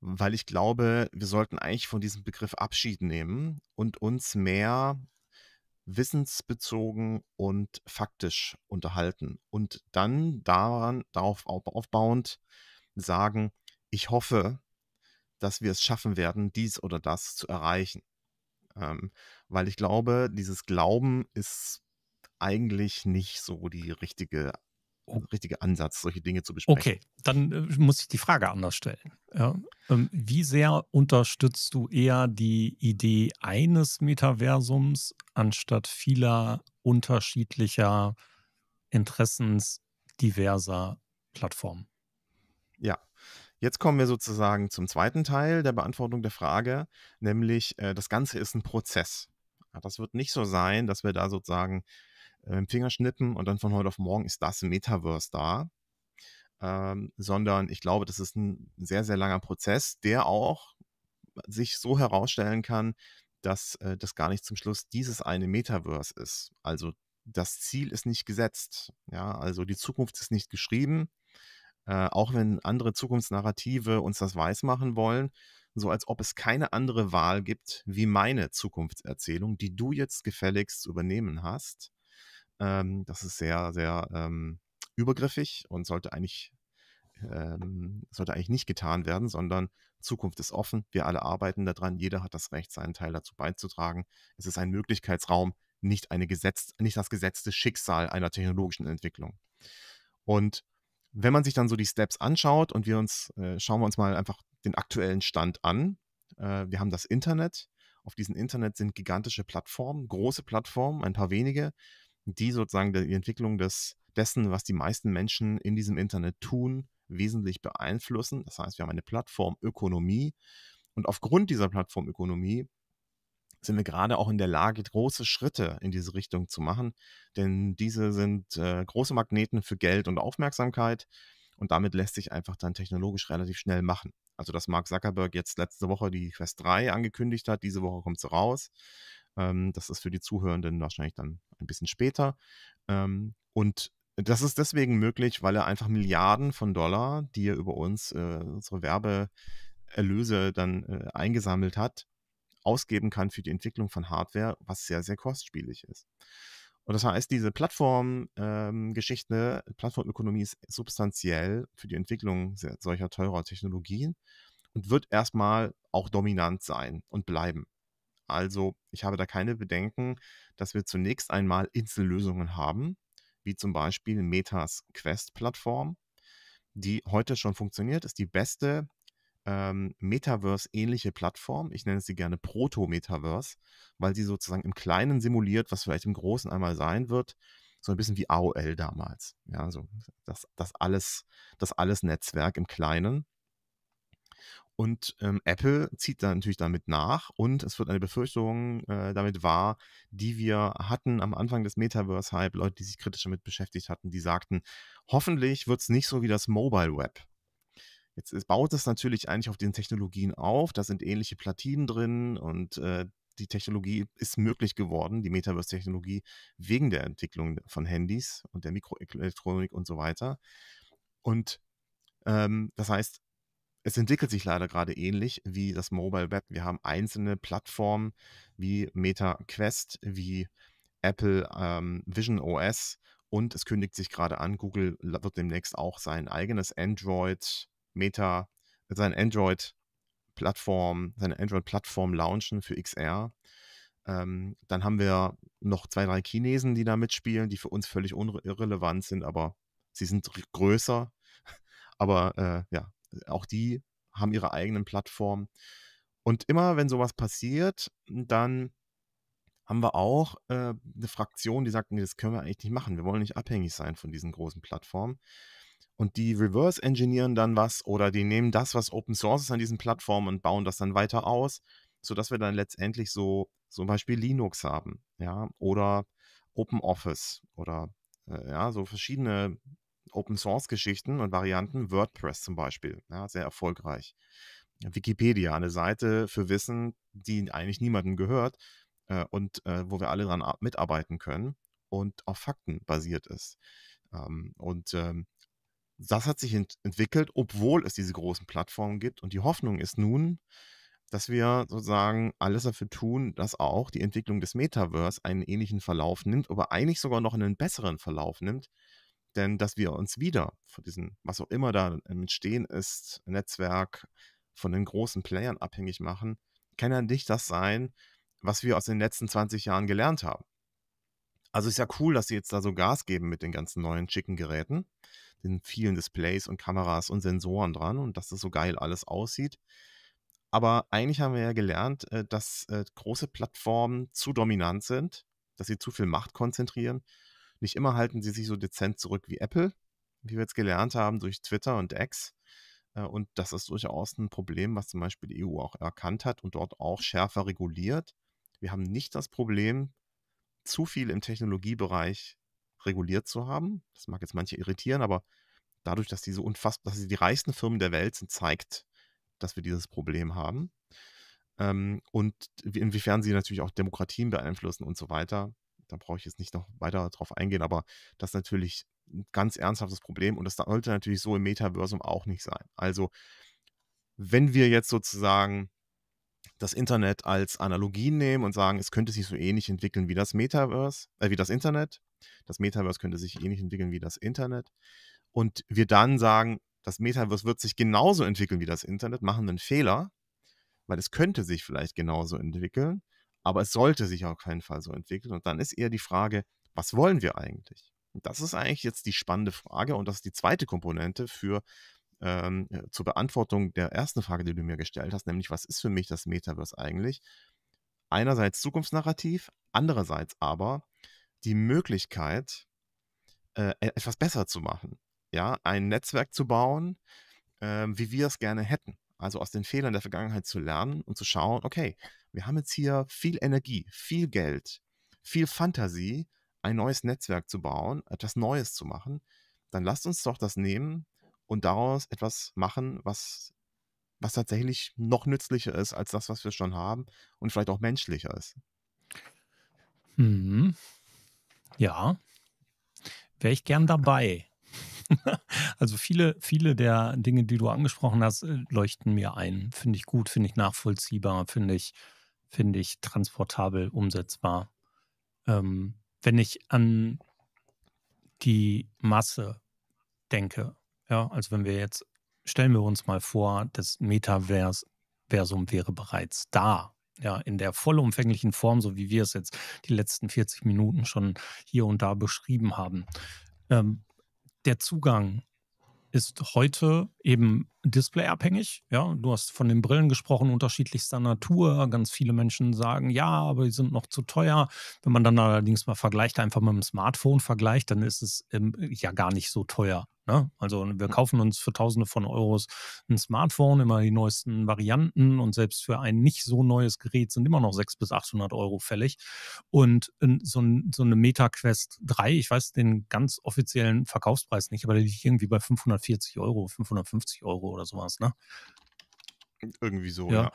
weil ich glaube, wir sollten eigentlich von diesem Begriff Abschied nehmen und uns mehr wissensbezogen und faktisch unterhalten und dann daran, darauf aufbauend sagen, ich hoffe, dass wir es schaffen werden, dies oder das zu erreichen. Ähm, weil ich glaube, dieses Glauben ist eigentlich nicht so die richtige richtige Ansatz, solche Dinge zu besprechen. Okay, dann äh, muss ich die Frage anders stellen. Ja. Ähm, wie sehr unterstützt du eher die Idee eines Metaversums anstatt vieler unterschiedlicher, Interessens diverser Plattformen? Ja. Jetzt kommen wir sozusagen zum zweiten Teil der Beantwortung der Frage, nämlich äh, das Ganze ist ein Prozess. Das wird nicht so sein, dass wir da sozusagen äh, schnippen und dann von heute auf morgen ist das Metaverse da, ähm, sondern ich glaube, das ist ein sehr, sehr langer Prozess, der auch sich so herausstellen kann, dass äh, das gar nicht zum Schluss dieses eine Metaverse ist. Also das Ziel ist nicht gesetzt. Ja, also die Zukunft ist nicht geschrieben. Äh, auch wenn andere Zukunftsnarrative uns das weismachen wollen, so als ob es keine andere Wahl gibt wie meine Zukunftserzählung, die du jetzt gefälligst zu übernehmen hast. Ähm, das ist sehr, sehr ähm, übergriffig und sollte eigentlich, ähm, sollte eigentlich nicht getan werden, sondern Zukunft ist offen, wir alle arbeiten daran, jeder hat das Recht, seinen Teil dazu beizutragen. Es ist ein Möglichkeitsraum, nicht, eine Gesetz, nicht das gesetzte Schicksal einer technologischen Entwicklung. Und wenn man sich dann so die Steps anschaut und wir uns, äh, schauen wir uns mal einfach den aktuellen Stand an. Äh, wir haben das Internet. Auf diesem Internet sind gigantische Plattformen, große Plattformen, ein paar wenige, die sozusagen die Entwicklung des, dessen, was die meisten Menschen in diesem Internet tun, wesentlich beeinflussen. Das heißt, wir haben eine Plattformökonomie. Und aufgrund dieser Plattformökonomie sind wir gerade auch in der Lage, große Schritte in diese Richtung zu machen. Denn diese sind äh, große Magneten für Geld und Aufmerksamkeit. Und damit lässt sich einfach dann technologisch relativ schnell machen. Also, dass Mark Zuckerberg jetzt letzte Woche die Quest 3 angekündigt hat, diese Woche kommt sie raus. Ähm, das ist für die Zuhörenden wahrscheinlich dann ein bisschen später. Ähm, und das ist deswegen möglich, weil er einfach Milliarden von Dollar, die er über uns, äh, unsere Werbeerlöse dann äh, eingesammelt hat, ausgeben kann für die Entwicklung von Hardware, was sehr, sehr kostspielig ist. Und das heißt, diese Plattformgeschichte, ähm, Plattformökonomie ist substanziell für die Entwicklung solcher teurer Technologien und wird erstmal auch dominant sein und bleiben. Also ich habe da keine Bedenken, dass wir zunächst einmal Insellösungen haben, wie zum Beispiel Metas Quest-Plattform, die heute schon funktioniert, ist die beste ähm, Metaverse-ähnliche Plattform. Ich nenne sie gerne Proto-Metaverse, weil sie sozusagen im Kleinen simuliert, was vielleicht im Großen einmal sein wird. So ein bisschen wie AOL damals. Ja, so das, das alles, das alles Netzwerk im Kleinen. Und ähm, Apple zieht da natürlich damit nach und es wird eine Befürchtung äh, damit wahr, die wir hatten am Anfang des Metaverse-Hype, Leute, die sich kritisch damit beschäftigt hatten, die sagten, hoffentlich wird es nicht so wie das Mobile Web. Jetzt ist, baut es natürlich eigentlich auf den Technologien auf. Da sind ähnliche Platinen drin und äh, die Technologie ist möglich geworden, die Metaverse-Technologie, wegen der Entwicklung von Handys und der Mikroelektronik und so weiter. Und ähm, das heißt, es entwickelt sich leider gerade ähnlich wie das Mobile Web. Wir haben einzelne Plattformen wie Meta Quest, wie Apple ähm, Vision OS und es kündigt sich gerade an, Google wird demnächst auch sein eigenes Android Meta seine Android-Plattform, seine Android-Plattform launchen für XR. Ähm, dann haben wir noch zwei, drei Chinesen, die da mitspielen, die für uns völlig irrelevant sind, aber sie sind größer. Aber äh, ja, auch die haben ihre eigenen Plattformen. Und immer, wenn sowas passiert, dann haben wir auch äh, eine Fraktion, die sagt, nee, das können wir eigentlich nicht machen. Wir wollen nicht abhängig sein von diesen großen Plattformen und die reverse engineeren dann was oder die nehmen das, was Open Source ist an diesen Plattformen und bauen das dann weiter aus, sodass wir dann letztendlich so zum Beispiel Linux haben, ja, oder Open Office oder äh, ja, so verschiedene Open Source Geschichten und Varianten, WordPress zum Beispiel, ja, sehr erfolgreich. Wikipedia, eine Seite für Wissen, die eigentlich niemandem gehört äh, und äh, wo wir alle dran mitarbeiten können und auf Fakten basiert ist. Ähm, und ähm, das hat sich ent entwickelt, obwohl es diese großen Plattformen gibt. Und die Hoffnung ist nun, dass wir sozusagen alles dafür tun, dass auch die Entwicklung des Metaverse einen ähnlichen Verlauf nimmt, aber eigentlich sogar noch einen besseren Verlauf nimmt. Denn dass wir uns wieder von diesem, was auch immer da entstehen ist, Netzwerk von den großen Playern abhängig machen, kann ja nicht das sein, was wir aus den letzten 20 Jahren gelernt haben. Also ist ja cool, dass sie jetzt da so Gas geben mit den ganzen neuen schicken Geräten den vielen Displays und Kameras und Sensoren dran und dass das so geil alles aussieht. Aber eigentlich haben wir ja gelernt, äh, dass äh, große Plattformen zu dominant sind, dass sie zu viel Macht konzentrieren. Nicht immer halten sie sich so dezent zurück wie Apple, wie wir jetzt gelernt haben durch Twitter und X. Äh, und das ist durchaus ein Problem, was zum Beispiel die EU auch erkannt hat und dort auch schärfer reguliert. Wir haben nicht das Problem, zu viel im Technologiebereich reguliert zu haben. Das mag jetzt manche irritieren, aber dadurch, dass diese so unfassbar, dass sie die reichsten Firmen der Welt sind, zeigt, dass wir dieses Problem haben. Ähm, und inwiefern sie natürlich auch Demokratien beeinflussen und so weiter. Da brauche ich jetzt nicht noch weiter darauf eingehen, aber das ist natürlich ein ganz ernsthaftes Problem und das sollte natürlich so im Metaversum auch nicht sein. Also, wenn wir jetzt sozusagen das Internet als Analogie nehmen und sagen, es könnte sich so ähnlich entwickeln wie das Metaverse, äh, wie das Internet, das Metaverse könnte sich ähnlich entwickeln wie das Internet. Und wir dann sagen, das Metaverse wird sich genauso entwickeln wie das Internet, machen einen Fehler, weil es könnte sich vielleicht genauso entwickeln, aber es sollte sich auf keinen Fall so entwickeln. Und dann ist eher die Frage, was wollen wir eigentlich? Und das ist eigentlich jetzt die spannende Frage und das ist die zweite Komponente für ähm, äh, zur Beantwortung der ersten Frage, die du mir gestellt hast, nämlich was ist für mich das Metaverse eigentlich? Einerseits Zukunftsnarrativ, andererseits aber die Möglichkeit, äh, e-, etwas besser zu machen. Ja, ein Netzwerk zu bauen, äh, wie wir es gerne hätten. Also aus den Fehlern der Vergangenheit zu lernen und zu schauen, okay, wir haben jetzt hier viel Energie, viel Geld, viel Fantasie, ein neues Netzwerk zu bauen, etwas Neues zu machen. Dann lasst uns doch das nehmen und daraus etwas machen, was, was tatsächlich noch nützlicher ist als das, was wir schon haben und vielleicht auch menschlicher ist. Mhm. Ja, wäre ich gern dabei. also viele, viele der Dinge, die du angesprochen hast, äh, leuchten mir ein. Finde ich gut, finde ich nachvollziehbar, finde ich, finde ich transportabel umsetzbar. Ähm, wenn ich an die Masse denke, ja, also wenn wir jetzt, stellen wir uns mal vor, das Metaversum wäre bereits da ja, in der vollumfänglichen Form, so wie wir es jetzt die letzten 40 Minuten schon hier und da beschrieben haben. Ähm, der Zugang ist heute eben displayabhängig. Ja, du hast von den Brillen gesprochen, unterschiedlichster Natur. Ganz viele Menschen sagen, ja, aber die sind noch zu teuer. Wenn man dann allerdings mal vergleicht, einfach mit dem Smartphone vergleicht, dann ist es ähm, ja gar nicht so teuer. Ne? Also wir kaufen uns für Tausende von Euros ein Smartphone, immer die neuesten Varianten und selbst für ein nicht so neues Gerät sind immer noch 600 bis 800 Euro fällig. Und so, ein, so eine Meta-Quest 3, ich weiß den ganz offiziellen Verkaufspreis nicht, aber der liegt irgendwie bei 540 Euro, 550 Euro oder sowas, ne? Irgendwie so, ja. ja.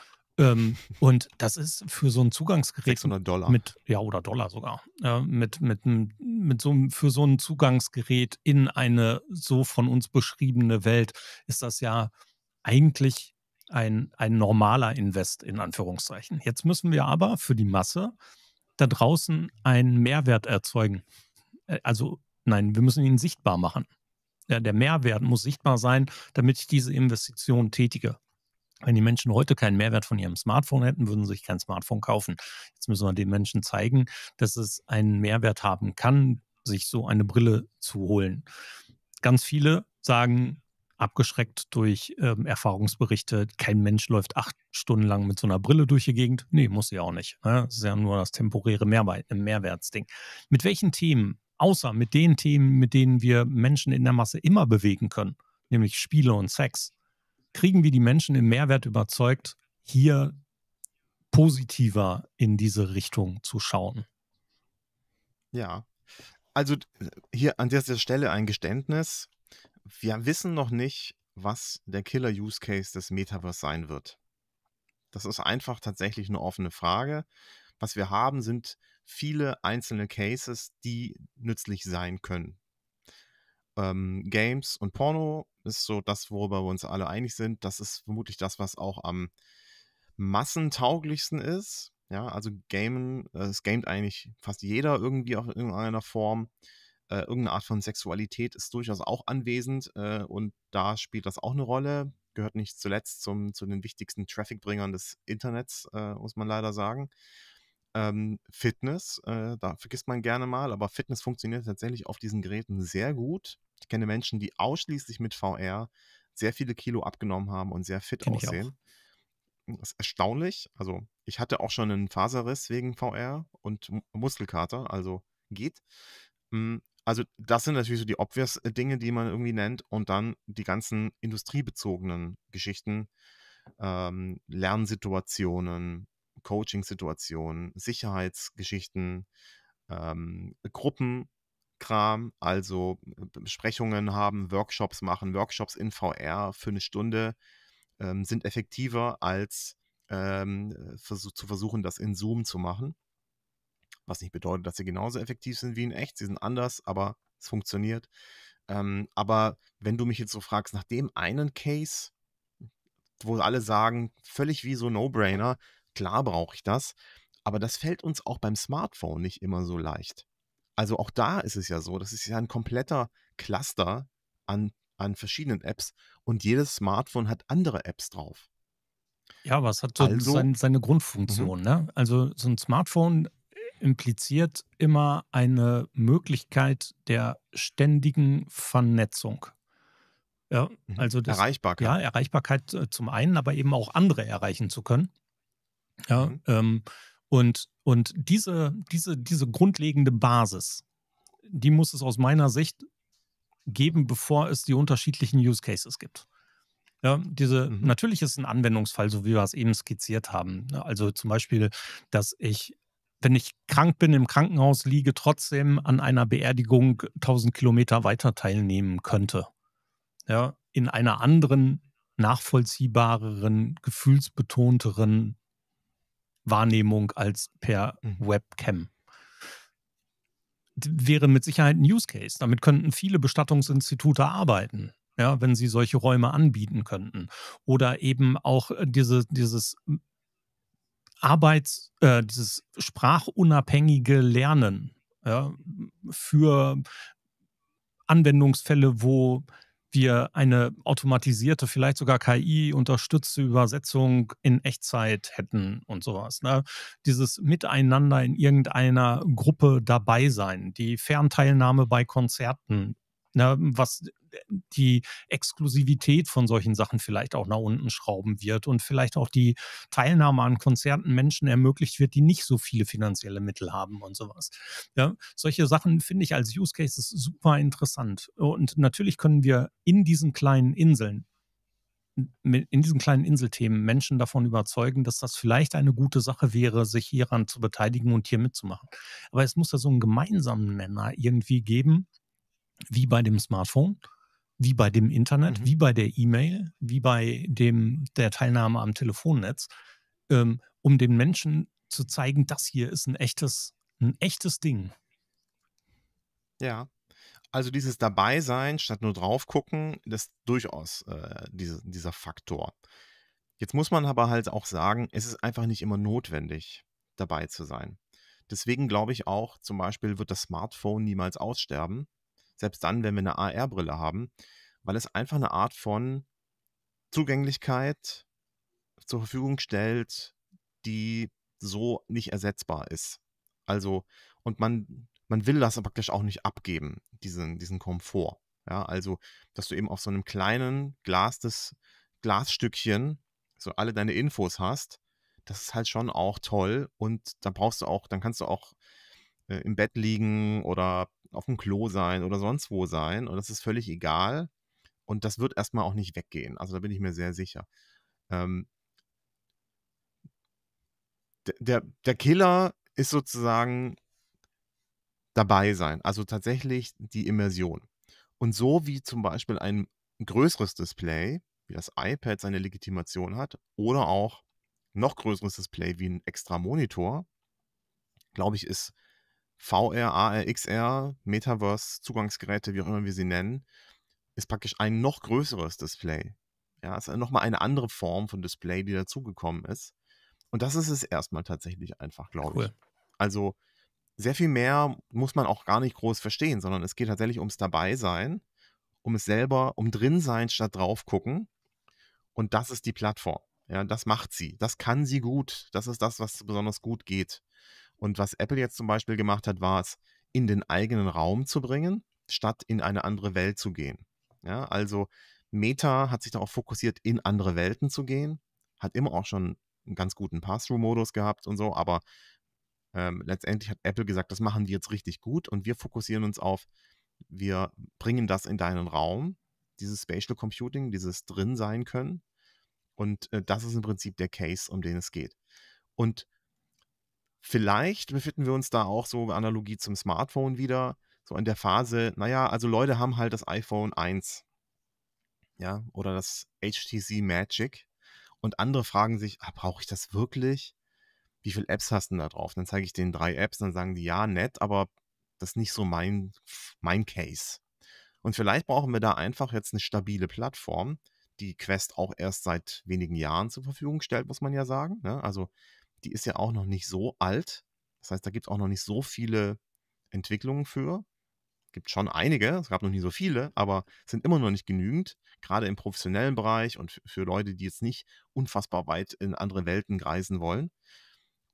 Ähm, und das ist für so ein Zugangsgerät. 600 Dollar. Mit, ja, oder Dollar sogar. Äh, mit, mit, mit so, für so ein Zugangsgerät in eine so von uns beschriebene Welt ist das ja eigentlich ein, ein normaler Invest in Anführungszeichen. Jetzt müssen wir aber für die Masse da draußen einen Mehrwert erzeugen. Äh, also nein, wir müssen ihn sichtbar machen ja, äh, der Mehrwert muss sichtbar sein, damit ich diese Investition tätige. Wenn die Menschen heute keinen Mehrwert von ihrem Smartphone hätten, würden sie sich kein Smartphone kaufen. Jetzt müssen wir den Menschen zeigen, dass es einen Mehrwert haben kann, sich so eine Brille zu holen. Ganz viele sagen, abgeschreckt durch ähm, Erfahrungsberichte, kein Mensch läuft acht Stunden lang mit so einer Brille durch die Gegend. Nee, muss sie auch nicht. Ne? Das ist ja nur das temporäre Mehrwert, Mehrwertsding. Mit welchen Themen außer mit den Themen, mit denen wir Menschen in der Masse immer bewegen können, nämlich Spiele und Sex, kriegen wir die Menschen im Mehrwert überzeugt, hier positiver in diese Richtung zu schauen. Ja, also hier an dieser Stelle ein Geständnis. Wir wissen noch nicht, was der Killer-Use-Case des Metaverse sein wird. Das ist einfach tatsächlich eine offene Frage. Was wir haben, sind viele einzelne Cases, die nützlich sein können. Ähm, Games und Porno ist so das, worüber wir uns alle einig sind. Das ist vermutlich das, was auch am massentauglichsten ist. Ja, also gamen, äh, es gamet eigentlich fast jeder irgendwie auf irgendeiner Form. Äh, irgendeine Art von Sexualität ist durchaus auch anwesend äh, und da spielt das auch eine Rolle. Gehört nicht zuletzt zum, zu den wichtigsten Trafficbringern des Internets, äh, muss man leider sagen ähm, Fitness, äh, da vergisst man gerne mal, aber Fitness funktioniert tatsächlich auf diesen Geräten sehr gut. Ich kenne Menschen, die ausschließlich mit VR sehr viele Kilo abgenommen haben und sehr fit Kenn aussehen. Das ist erstaunlich. Also, ich hatte auch schon einen Faserriss wegen VR und Muskelkater, also geht. Hm, also, das sind natürlich so die obvious äh, Dinge, die man irgendwie nennt. Und dann die ganzen industriebezogenen Geschichten, ähm, Lernsituationen, Coaching-Situationen, Sicherheitsgeschichten, ähm, Gruppenkram, also äh, Besprechungen haben, Workshops machen, Workshops in VR für eine Stunde ähm, sind effektiver als ähm, äh, versuch, zu versuchen, das in Zoom zu machen. Was nicht bedeutet, dass sie genauso effektiv sind wie in echt. Sie sind anders, aber es funktioniert. Ähm, aber wenn du mich jetzt so fragst, nach dem einen Case, wo alle sagen, völlig wie so No-Brainer, Klar brauche ich das, aber das fällt uns auch beim Smartphone nicht immer so leicht. Also auch da ist es ja so, das ist ja ein kompletter Cluster an, an verschiedenen Apps und jedes Smartphone hat andere Apps drauf. Ja, aber es hat so also, sein, seine mhm. Grundfunktion. Mhm. Ne? Also so ein Smartphone impliziert immer eine Möglichkeit der ständigen Vernetzung. Ja, mhm. also das, Erreichbarkeit. Ja, Erreichbarkeit äh, zum einen, aber eben auch andere erreichen zu können. Ja, mhm. ähm, und, und diese, diese, diese grundlegende Basis, die muss es aus meiner Sicht geben, bevor es die unterschiedlichen Use Cases gibt. Ja, diese, mhm. natürlich ist ein Anwendungsfall, so wie wir es eben skizziert haben. Ne, also zum Beispiel, dass ich, wenn ich krank bin, im Krankenhaus liege, trotzdem an einer Beerdigung 1000 Kilometer weiter teilnehmen könnte. Ja, in einer anderen, nachvollziehbareren, gefühlsbetonteren Wahrnehmung als per mhm. Webcam. Wäre mit Sicherheit ein Use Case. Damit könnten viele Bestattungsinstitute arbeiten ja, wenn sie solche Räume anbieten könnten. Oder eben auch äh, diese, dieses Arbeits-, äh, dieses sprachunabhängige Lernen ja, für Anwendungsfälle, wo wir eine automatisierte, vielleicht sogar KI-unterstützte Übersetzung in Echtzeit hätten und sowas. Ne? Dieses Miteinander in irgendeiner Gruppe dabei sein, die Fernteilnahme bei Konzerten, ne, was die Exklusivität von solchen Sachen vielleicht auch nach unten schrauben wird und vielleicht auch die Teilnahme an Konzerten Menschen ermöglicht wird, die nicht so viele finanzielle Mittel haben und sowas. Ja, solche Sachen finde ich als Use Cases super interessant. Und natürlich können wir in diesen kleinen Inseln in diesen kleinen Inselthemen Menschen davon überzeugen, dass das vielleicht eine gute Sache wäre, sich hieran zu beteiligen und hier mitzumachen. Aber es muss da so einen gemeinsamen Nenner irgendwie geben, wie bei dem Smartphone, wie bei dem Internet, mhm. wie bei der E-Mail, wie bei dem, der Teilnahme am Telefonnetz, ähm, um den Menschen zu zeigen, das hier ist ein echtes, ein echtes Ding. Ja. Also dieses Dabeisein statt nur drauf gucken, das ist durchaus äh, diese, dieser Faktor. Jetzt muss man aber halt auch sagen, es ist einfach nicht immer notwendig, dabei zu sein. Deswegen glaube ich auch, zum Beispiel wird das Smartphone niemals aussterben, selbst dann, wenn wir eine AR-Brille haben, weil es einfach eine Art von Zugänglichkeit zur Verfügung stellt, die so nicht ersetzbar ist. Also, und man, man will das praktisch auch nicht abgeben, diesen, diesen Komfort. Ja, also, dass du eben auf so einem kleinen Glas des Glasstückchen so alle deine Infos hast, das ist halt schon auch toll. Und dann brauchst du auch, dann kannst du auch äh, im Bett liegen oder auf dem Klo sein oder sonst wo sein und das ist völlig egal und das wird erstmal auch nicht weggehen. Also da bin ich mir sehr sicher. Ähm, der, der Killer ist sozusagen dabei sein, also tatsächlich die Immersion. Und so wie zum Beispiel ein größeres Display, wie das iPad seine Legitimation hat, oder auch noch größeres Display wie ein extra Monitor, glaube ich, ist VR, AR, XR, Metaverse-Zugangsgeräte, wie auch immer wir sie nennen, ist praktisch ein noch größeres Display. Ja, ist nochmal eine andere Form von Display, die dazugekommen ist. Und das ist es erstmal tatsächlich einfach, glaube cool. ich. Also sehr viel mehr muss man auch gar nicht groß verstehen, sondern es geht tatsächlich ums Dabeisein, um es selber, um drin sein statt drauf gucken. Und das ist die Plattform. Ja, das macht sie. Das kann sie gut. Das ist das, was besonders gut geht. Und was Apple jetzt zum Beispiel gemacht hat, war es, in den eigenen Raum zu bringen, statt in eine andere Welt zu gehen. Ja, also Meta hat sich darauf fokussiert, in andere Welten zu gehen, hat immer auch schon einen ganz guten Pass-Through-Modus gehabt und so, aber ähm, letztendlich hat Apple gesagt, das machen die jetzt richtig gut und wir fokussieren uns auf, wir bringen das in deinen Raum, dieses Spatial Computing, dieses drin sein können. Und äh, das ist im Prinzip der Case, um den es geht. Und Vielleicht befinden wir uns da auch so Analogie zum Smartphone wieder, so in der Phase, naja, also Leute haben halt das iPhone 1, ja, oder das HTC Magic und andere fragen sich, ah, brauche ich das wirklich? Wie viele Apps hast du denn da drauf? dann zeige ich denen drei Apps, dann sagen die, ja, nett, aber das ist nicht so mein, mein Case. Und vielleicht brauchen wir da einfach jetzt eine stabile Plattform, die Quest auch erst seit wenigen Jahren zur Verfügung stellt, muss man ja sagen. Ne? Also die ist ja auch noch nicht so alt. Das heißt, da gibt es auch noch nicht so viele Entwicklungen für. Gibt schon einige, es gab noch nie so viele, aber sind immer noch nicht genügend, gerade im professionellen Bereich und für Leute, die jetzt nicht unfassbar weit in andere Welten reisen wollen.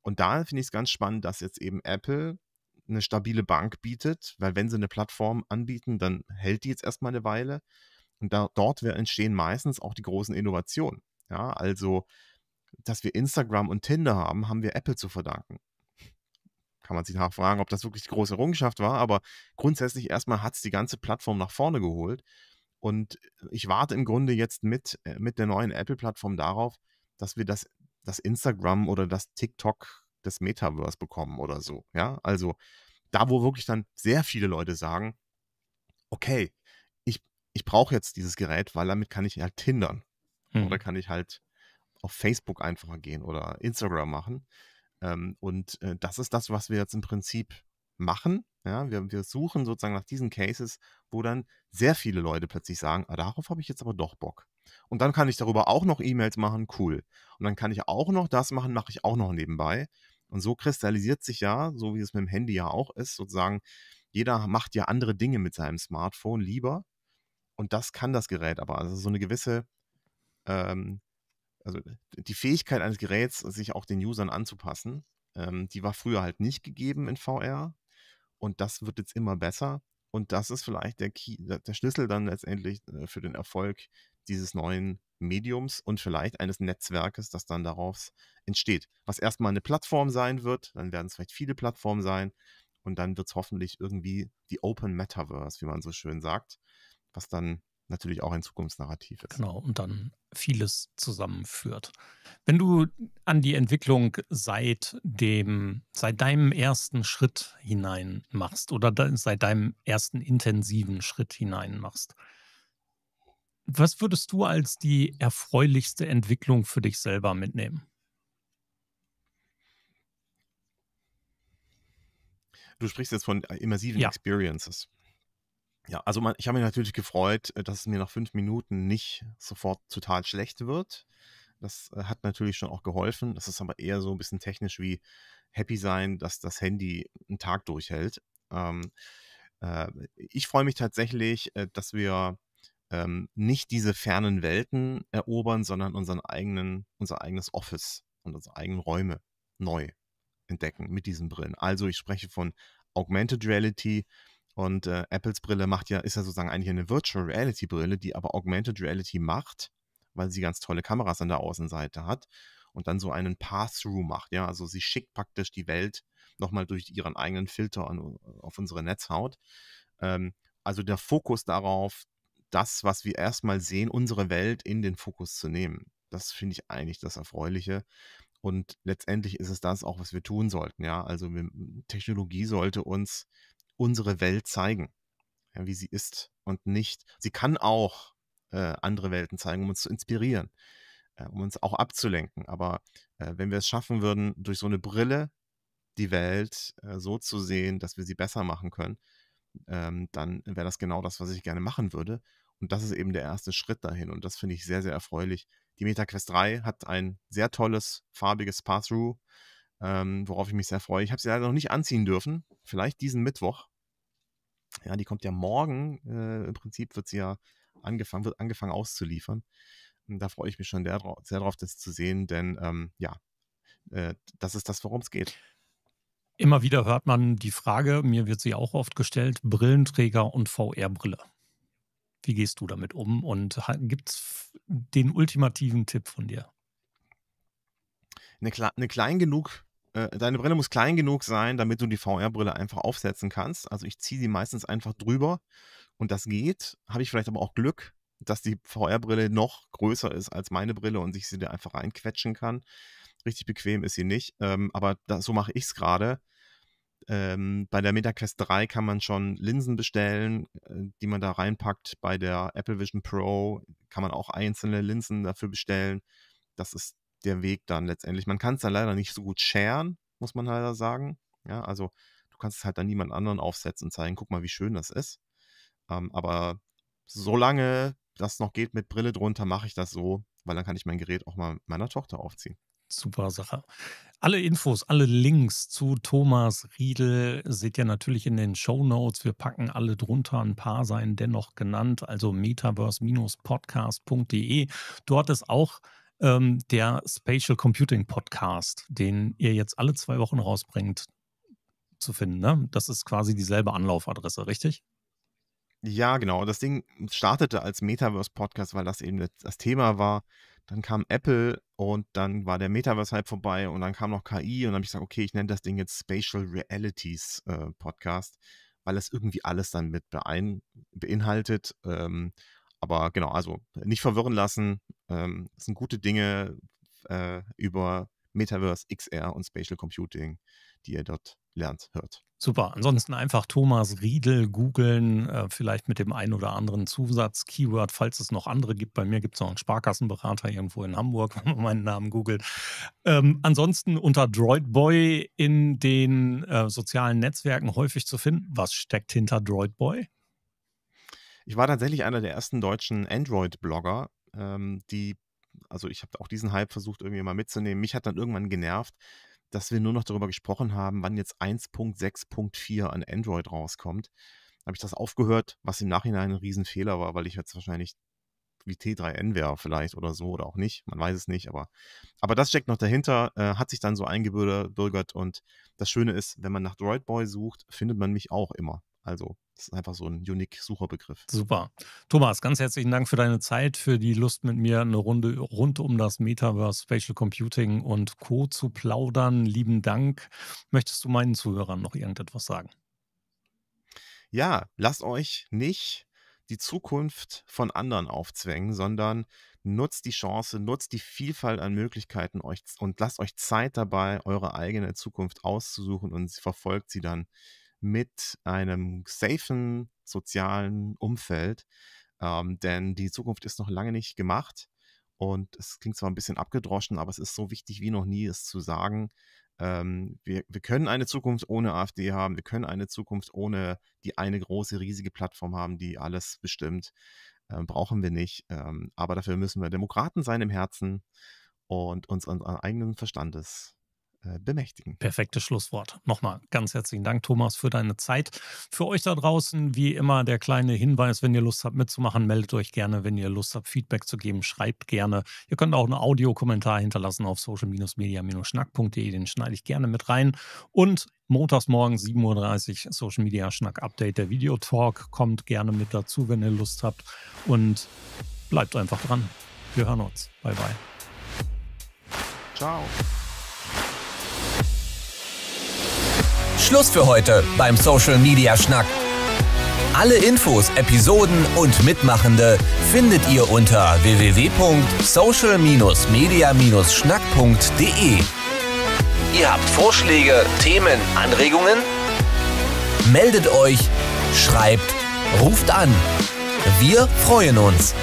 Und da finde ich es ganz spannend, dass jetzt eben Apple eine stabile Bank bietet, weil wenn sie eine Plattform anbieten, dann hält die jetzt erstmal eine Weile. Und da, dort entstehen meistens auch die großen Innovationen. Ja, also dass wir Instagram und Tinder haben, haben wir Apple zu verdanken. Kann man sich nachfragen, ob das wirklich die große Errungenschaft war, aber grundsätzlich erstmal hat es die ganze Plattform nach vorne geholt. Und ich warte im Grunde jetzt mit, äh, mit der neuen Apple-Plattform darauf, dass wir das, das Instagram oder das TikTok des Metaverse bekommen oder so. Ja, also da, wo wirklich dann sehr viele Leute sagen, okay, ich, ich brauche jetzt dieses Gerät, weil damit kann ich halt hindern. Mhm. Oder kann ich halt auf Facebook einfacher gehen oder Instagram machen. Ähm, und äh, das ist das, was wir jetzt im Prinzip machen. Ja, wir, wir suchen sozusagen nach diesen Cases, wo dann sehr viele Leute plötzlich sagen, ah, darauf habe ich jetzt aber doch Bock. Und dann kann ich darüber auch noch E-Mails machen, cool. Und dann kann ich auch noch das machen, mache ich auch noch nebenbei. Und so kristallisiert sich ja, so wie es mit dem Handy ja auch ist, sozusagen, jeder macht ja andere Dinge mit seinem Smartphone lieber. Und das kann das Gerät aber. Also so eine gewisse ähm, also die Fähigkeit eines Geräts, sich auch den Usern anzupassen, ähm, die war früher halt nicht gegeben in VR. Und das wird jetzt immer besser. Und das ist vielleicht der, Key, der Schlüssel dann letztendlich äh, für den Erfolg dieses neuen Mediums und vielleicht eines Netzwerkes, das dann daraus entsteht. Was erstmal eine Plattform sein wird, dann werden es vielleicht viele Plattformen sein und dann wird es hoffentlich irgendwie die Open Metaverse, wie man so schön sagt, was dann natürlich auch ein Zukunftsnarrativ ist. Genau, und dann vieles zusammenführt. Wenn du an die Entwicklung seit dem, seit deinem ersten Schritt hinein machst oder seit deinem ersten intensiven Schritt hinein machst, was würdest du als die erfreulichste Entwicklung für dich selber mitnehmen? Du sprichst jetzt von immersiven ja. Experiences. Ja, also man, ich habe mich natürlich gefreut, äh, dass es mir nach fünf Minuten nicht sofort total schlecht wird. Das äh, hat natürlich schon auch geholfen. Das ist aber eher so ein bisschen technisch wie happy sein, dass das Handy einen Tag durchhält. Ähm, äh, ich freue mich tatsächlich, äh, dass wir ähm, nicht diese fernen Welten erobern, sondern unseren eigenen, unser eigenes Office und unsere eigenen Räume neu entdecken mit diesen Brillen. Also ich spreche von Augmented Reality, und äh, Apples Brille macht ja, ist ja sozusagen eigentlich eine Virtual Reality Brille, die aber Augmented Reality macht, weil sie ganz tolle Kameras an der Außenseite hat und dann so einen Pass-Through macht. Ja, also sie schickt praktisch die Welt nochmal durch ihren eigenen Filter an, äh, auf unsere Netzhaut. Ähm, also der Fokus darauf, das, was wir erstmal sehen, unsere Welt in den Fokus zu nehmen. Das finde ich eigentlich das Erfreuliche. Und letztendlich ist es das auch, was wir tun sollten. Ja, also wir, Technologie sollte uns unsere Welt zeigen, ja, wie sie ist und nicht. Sie kann auch äh, andere Welten zeigen, um uns zu inspirieren, äh, um uns auch abzulenken. Aber äh, wenn wir es schaffen würden, durch so eine Brille die Welt äh, so zu sehen, dass wir sie besser machen können, ähm, dann wäre das genau das, was ich gerne machen würde. Und das ist eben der erste Schritt dahin. Und das finde ich sehr, sehr erfreulich. Die MetaQuest 3 hat ein sehr tolles, farbiges Pass-Through, ähm, worauf ich mich sehr freue. Ich habe sie leider noch nicht anziehen dürfen. Vielleicht diesen Mittwoch. Ja, die kommt ja morgen. Äh, Im Prinzip wird sie ja angefangen, wird angefangen auszuliefern. Und da freue ich mich schon sehr, sehr drauf, das zu sehen, denn ähm, ja, äh, das ist das, worum es geht. Immer wieder hört man die Frage, mir wird sie auch oft gestellt, Brillenträger und VR-Brille. Wie gehst du damit um und gibt es den ultimativen Tipp von dir? Eine, eine klein genug äh, deine Brille muss klein genug sein, damit du die VR-Brille einfach aufsetzen kannst. Also ich ziehe sie meistens einfach drüber und das geht. Habe ich vielleicht aber auch Glück, dass die VR-Brille noch größer ist als meine Brille und ich sie da einfach reinquetschen kann. Richtig bequem ist sie nicht, ähm, aber da, so mache ich es gerade. Ähm, bei der MetaQuest 3 kann man schon Linsen bestellen, äh, die man da reinpackt. Bei der Apple Vision Pro kann man auch einzelne Linsen dafür bestellen. Das ist der Weg dann letztendlich. Man kann es dann leider nicht so gut scheren, muss man leider sagen. Ja, also du kannst es halt dann niemand anderen aufsetzen und zeigen, guck mal, wie schön das ist. Ähm, aber solange das noch geht mit Brille drunter, mache ich das so, weil dann kann ich mein Gerät auch mal meiner Tochter aufziehen. Super Sache. Alle Infos, alle Links zu Thomas Riedel seht ihr natürlich in den Show Notes. Wir packen alle drunter. Ein paar seien dennoch genannt. Also metaverse-podcast.de. Dort ist auch ähm, der Spatial Computing Podcast, den ihr jetzt alle zwei Wochen rausbringt, zu finden. Ne? Das ist quasi dieselbe Anlaufadresse, richtig? Ja, genau. Das Ding startete als Metaverse-Podcast, weil das eben das Thema war. Dann kam Apple und dann war der Metaverse-Hype vorbei und dann kam noch KI und dann habe ich gesagt, okay, ich nenne das Ding jetzt Spatial Realities äh, Podcast, weil es irgendwie alles dann mit bein beinhaltet. Ähm, aber genau, also nicht verwirren lassen. Ähm, sind gute Dinge äh, über Metaverse, XR und Spatial Computing, die ihr dort lernt, hört. Super. Ansonsten einfach Thomas Riedel googeln, äh, vielleicht mit dem einen oder anderen Zusatz, Keyword, falls es noch andere gibt. Bei mir gibt es noch einen Sparkassenberater irgendwo in Hamburg, wenn man meinen Namen googelt. Ähm, ansonsten unter Droidboy in den äh, sozialen Netzwerken häufig zu finden. Was steckt hinter Droidboy? Ich war tatsächlich einer der ersten deutschen Android-Blogger, ähm, die, also ich habe auch diesen Hype versucht, irgendwie mal mitzunehmen. Mich hat dann irgendwann genervt, dass wir nur noch darüber gesprochen haben, wann jetzt 1.6.4 an Android rauskommt. Habe ich das aufgehört, was im Nachhinein ein Riesenfehler war, weil ich jetzt wahrscheinlich wie T3N wäre vielleicht oder so oder auch nicht. Man weiß es nicht, aber, aber das steckt noch dahinter, äh, hat sich dann so eingebürgert und das Schöne ist, wenn man nach Droidboy sucht, findet man mich auch immer. Also das ist einfach so ein unique Sucherbegriff. Super. Thomas, ganz herzlichen Dank für deine Zeit, für die Lust mit mir eine Runde rund um das Metaverse, Spatial Computing und Co. zu plaudern. Lieben Dank. Möchtest du meinen Zuhörern noch irgendetwas sagen? Ja, lasst euch nicht die Zukunft von anderen aufzwängen, sondern nutzt die Chance, nutzt die Vielfalt an Möglichkeiten euch und lasst euch Zeit dabei, eure eigene Zukunft auszusuchen und verfolgt sie dann mit einem safen sozialen Umfeld. Ähm, denn die Zukunft ist noch lange nicht gemacht. Und es klingt zwar ein bisschen abgedroschen, aber es ist so wichtig wie noch nie, es zu sagen. Ähm, wir, wir können eine Zukunft ohne AfD haben, wir können eine Zukunft ohne die eine große, riesige Plattform haben, die alles bestimmt. Ähm, brauchen wir nicht. Ähm, aber dafür müssen wir Demokraten sein im Herzen und uns an, eigenen Verstandes äh, bemächtigen. Perfektes Schlusswort. Nochmal ganz herzlichen Dank, Thomas, für deine Zeit. Für euch da draußen, wie immer, der kleine Hinweis, wenn ihr Lust habt mitzumachen, meldet euch gerne. Wenn ihr Lust habt, Feedback zu geben, schreibt gerne. Ihr könnt auch einen Audiokommentar hinterlassen auf social-media-schnack.de, den schneide ich gerne mit rein. Und montags morgen 7.30 Uhr Social Media Schnack Update. Der Videotalk kommt gerne mit dazu, wenn ihr Lust habt. Und bleibt einfach dran. Wir hören uns. Bye, bye. Ciao. Schluss für heute beim Social Media Schnack. Alle Infos, Episoden und Mitmachende findet ihr unter www.social-media-schnack.de. Ihr habt Vorschläge, Themen, Anregungen? Meldet euch, schreibt, ruft an. Wir freuen uns.